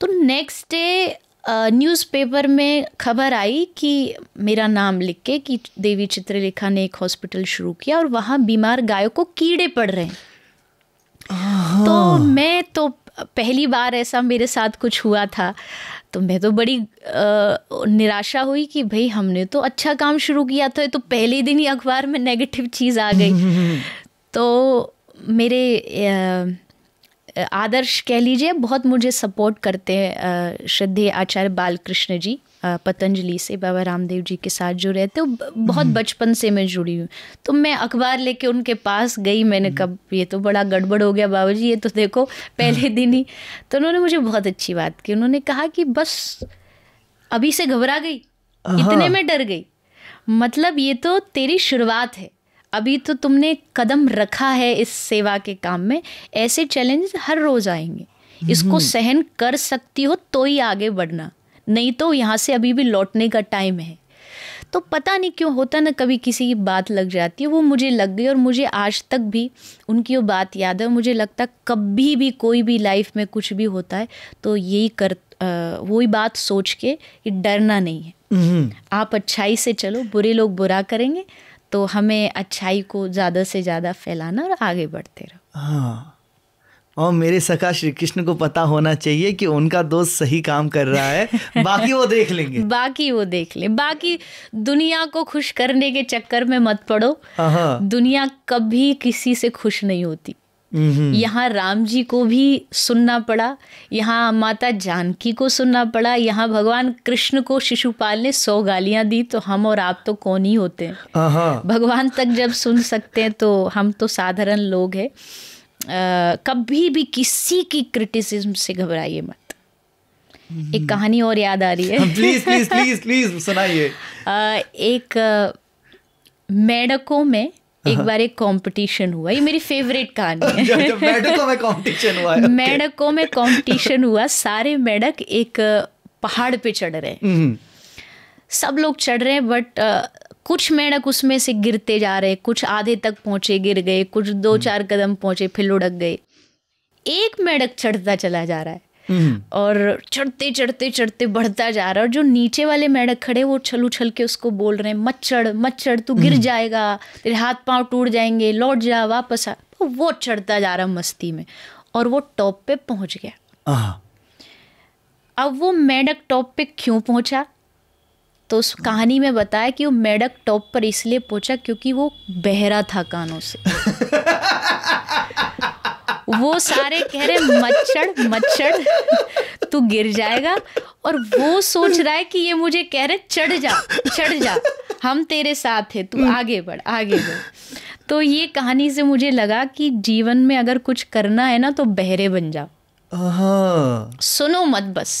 तो नेक्स्ट डे न्यूज़पेपर में खबर आई कि मेरा नाम लिख के कि देवी चित्रलेखा ने एक हॉस्पिटल शुरू किया और वहाँ बीमार गायों को कीड़े पड़ रहे हैं तो मैं तो पहली बार ऐसा मेरे साथ कुछ हुआ था तो मैं तो बड़ी आ, निराशा हुई कि भाई हमने तो अच्छा काम शुरू किया था तो पहले दिन ही अखबार में नेगेटिव चीज़ आ गई तो मेरे आ, आदर्श कह लीजिए बहुत मुझे सपोर्ट करते हैं श्रद्धे आचार्य बालकृष्ण जी पतंजलि से बाबा रामदेव जी के साथ जो रहते हो बहुत हम्म। बचपन से मैं जुड़ी हूँ तो मैं अखबार लेके उनके पास गई मैंने हम्म। कब ये तो बड़ा गड़बड़ हो गया बाबा जी ये तो देखो पहले दिन ही तो उन्होंने मुझे बहुत अच्छी बात की उन्होंने कहा कि बस अभी से घबरा गई हाँ। इतने में डर गई मतलब ये तो तेरी शुरुआत है अभी तो तुमने कदम रखा है इस सेवा के काम में ऐसे चैलेंज हर रोज आएंगे इसको हम्म। सहन कर सकती हो तो ही आगे बढ़ना नहीं तो यहाँ से अभी भी लौटने का टाइम है तो पता नहीं क्यों होता ना कभी किसी की बात लग जाती है वो मुझे लग गई और मुझे आज तक भी उनकी वो बात याद है मुझे लगता कभी भी कोई भी लाइफ में कुछ भी होता है तो यही कर वही बात सोच के ये डरना नहीं है हम्म। आप अच्छाई से चलो बुरे लोग बुरा करेंगे तो हमें अच्छाई को ज़्यादा से ज़्यादा फैलाना और आगे बढ़ते रहो हाँ और मेरे सखा श्री कृष्ण को पता होना चाहिए कि उनका दोस्त सही काम कर रहा है बाकी वो देख लेंगे बाकी वो देख लें बाकी दुनिया को खुश करने के चक्कर में मत पड़ो हाँ, हाँ। दुनिया कभी किसी से खुश नहीं होती यहाँ राम जी को भी सुनना पड़ा यहाँ माता जानकी को सुनना पड़ा यहाँ भगवान कृष्ण को शिशुपाल ने सौ गालियाँ दी तो हम और आप तो कौन ही होते हैं हाँ, भगवान तक जब सुन सकते हैं तो हम तो साधारण लोग हैं कभी भी किसी की क्रिटिसिज्म से घबराइए मत एक हम्म। कहानी और याद आ रही है प्लीज प्लीज प्लीज प्लीज सुनाइए एक मेढकों में एक हाँ। बार एक कंपटीशन हुआ ये मेरी फेवरेट कहानी है अच्छा, अच्छा, मेढकों में कंपटीशन हुआ है मेढकों में कंपटीशन हुआ सारे मेडक एक पहाड़ पे चढ़ रहे हैं हम्म। सब लोग चढ़ रहे हैं बट कुछ मेढक उसमें से गिरते जा रहे कुछ आधे तक पहुंचे गिर गए कुछ दो हम्म। चार कदम पहुंचे फिर लुढ़क गए एक मेढक चढ़ता चला जा रहा है हम्म। और चढ़ते चढ़ते चढ़ते बढ़ता जा रहा है और जो नीचे वाले मेढक खड़े वो छल उछल के उसको बोल रहे हैं मत चढ़ मत चढ़ तू गिर हम्म। जाएगा तेरे हाथ पांव टूट जाएंगे लौट जा वापस आ तो वो चढ़ता जा रहा मस्ती में और वो टॉप पे पहुंच गया अब वो मेढक टॉप पे क्यों पहुंचा तो उस कहानी में बताया कि वो मेढक टॉप पर इसलिए पहुंचा क्योंकि वो बहरा था कानों से वो सारे कह रहे मच्छर मच्छर तू गिर जाएगा और वो सोच रहा है कि ये मुझे कह रहे चढ़ जा चढ़ जा हम तेरे साथ हैं तू आगे बढ़ आगे बढ़ तो ये कहानी से मुझे लगा कि जीवन में अगर कुछ करना है ना तो बहरे बन जाओ हाँ। सुनो मत बस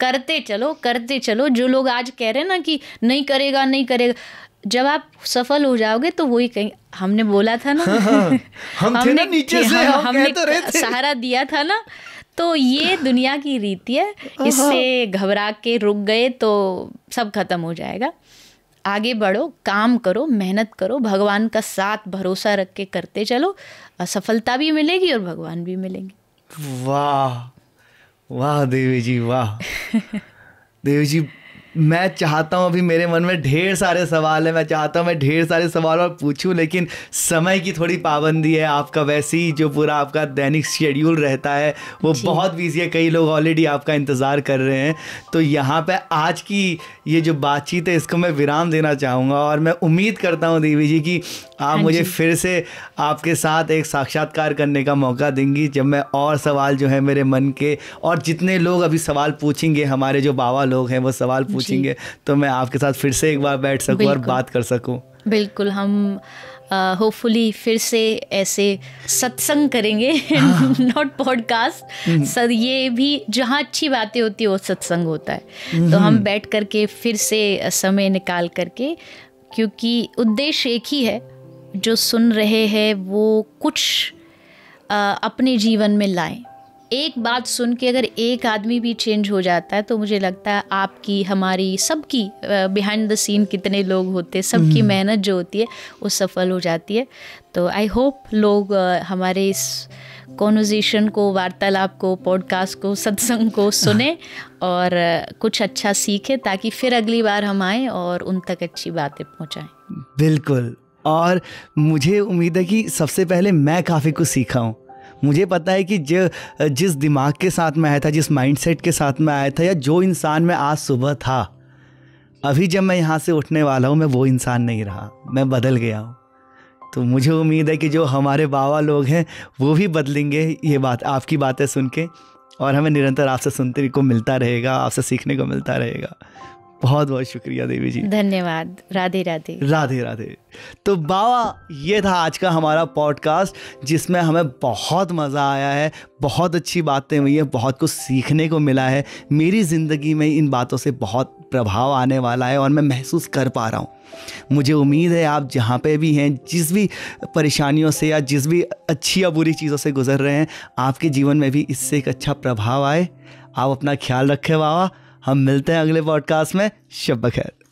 करते चलो करते चलो जो लोग आज कह रहे हैं ना कि नहीं करेगा नहीं करेगा जब आप सफल हो जाओगे तो वही कहीं हमने बोला था ना हाँ, हाँ, हाँ। हम हमने ना नीचे से हाँ, हम हमने तो रहे थे। सहारा दिया था ना तो ये दुनिया की रीति है इससे घबरा के रुक गए तो सब खत्म हो जाएगा आगे बढ़ो काम करो मेहनत करो भगवान का साथ भरोसा रख के करते चलो सफलता भी मिलेगी और भगवान भी मिलेंगे वाह वाह देवी जी वाह देवी जी मैं चाहता हूँ अभी मेरे मन में ढेर सारे सवाल है मैं चाहता हूँ मैं ढेर सारे सवाल और पूछूँ लेकिन समय की थोड़ी पाबंदी है आपका वैसे ही जो पूरा आपका दैनिक शेड्यूल रहता है वो बहुत बिजी है कई लोग ऑलरेडी आपका इंतज़ार कर रहे हैं तो यहाँ पे आज की ये जो बातचीत है इसको मैं विराम देना चाहूँगा और मैं उम्मीद करता हूँ देवी जी की आप हाँ मुझे फिर से आपके साथ एक साक्षात्कार करने का मौका देंगी जब मैं और सवाल जो है मेरे मन के और जितने लोग अभी सवाल पूछेंगे हमारे जो बाबा लोग हैं वो सवाल पूछेंगे तो मैं आपके साथ फिर से एक बार बैठ सकूँ और बात कर सकूँ बिल्कुल हम होपफुली uh, फिर से ऐसे सत्संग करेंगे नॉट हाँ। पॉडकास्ट हम्म। सर ये भी जहाँ अच्छी बातें होती है वो सत्संग होता है हम्म। तो हम बैठ करके फिर से समय निकाल करके क्योंकि उद्देश्य एक ही है जो सुन रहे हैं वो कुछ आ, अपने जीवन में लाएं एक बात सुन के अगर एक आदमी भी चेंज हो जाता है तो मुझे लगता है आपकी हमारी सबकी बिहाइंड द सीन कितने लोग होते हैं सबकी हम्म। मेहनत जो होती है वो सफल हो जाती है तो आई होप लोग हमारे इस कॉन्वर्जेशन को वार्तालाप को पॉडकास्ट को सत्संग को सुने और कुछ अच्छा सीखे ताकि फिर अगली बार हम आएँ और उन तक अच्छी बातें पहुँचाएँ बिल्कुल और मुझे उम्मीद है कि सबसे पहले मैं काफ़ी कुछ सीखा हूँ मुझे पता है कि जो जिस दिमाग के साथ मैं आया था जिस माइंडसेट के साथ मैं आया था या जो इंसान मैं आज सुबह था अभी जब मैं यहाँ से उठने वाला हूँ मैं वो इंसान नहीं रहा मैं बदल गया हूँ तो मुझे उम्मीद है कि जो हमारे बाबा लोग हैं वो भी बदलेंगे ये बात आपकी बातें सुन के और हमें निरंतर आपसे सुनते को मिलता रहेगा आपसे सीखने को मिलता रहेगा बहुत बहुत शुक्रिया देवी जी धन्यवाद राधे राधे राधे राधे तो बाबा ये था आज का हमारा पॉडकास्ट जिसमें हमें बहुत मज़ा आया है बहुत अच्छी बातें हुई हैं बहुत कुछ सीखने को मिला है मेरी ज़िंदगी में इन बातों से बहुत प्रभाव आने वाला है और मैं महसूस कर पा रहा हूँ मुझे उम्मीद है आप जहाँ पे भी हैं जिस भी परेशानियों से या जिस भी अच्छी या बुरी चीज़ों से गुजर रहे हैं आपके जीवन में भी इससे एक अच्छा प्रभाव आए आप अपना ख्याल रखें बाबा हम मिलते हैं अगले पॉडकास्ट में शब खैर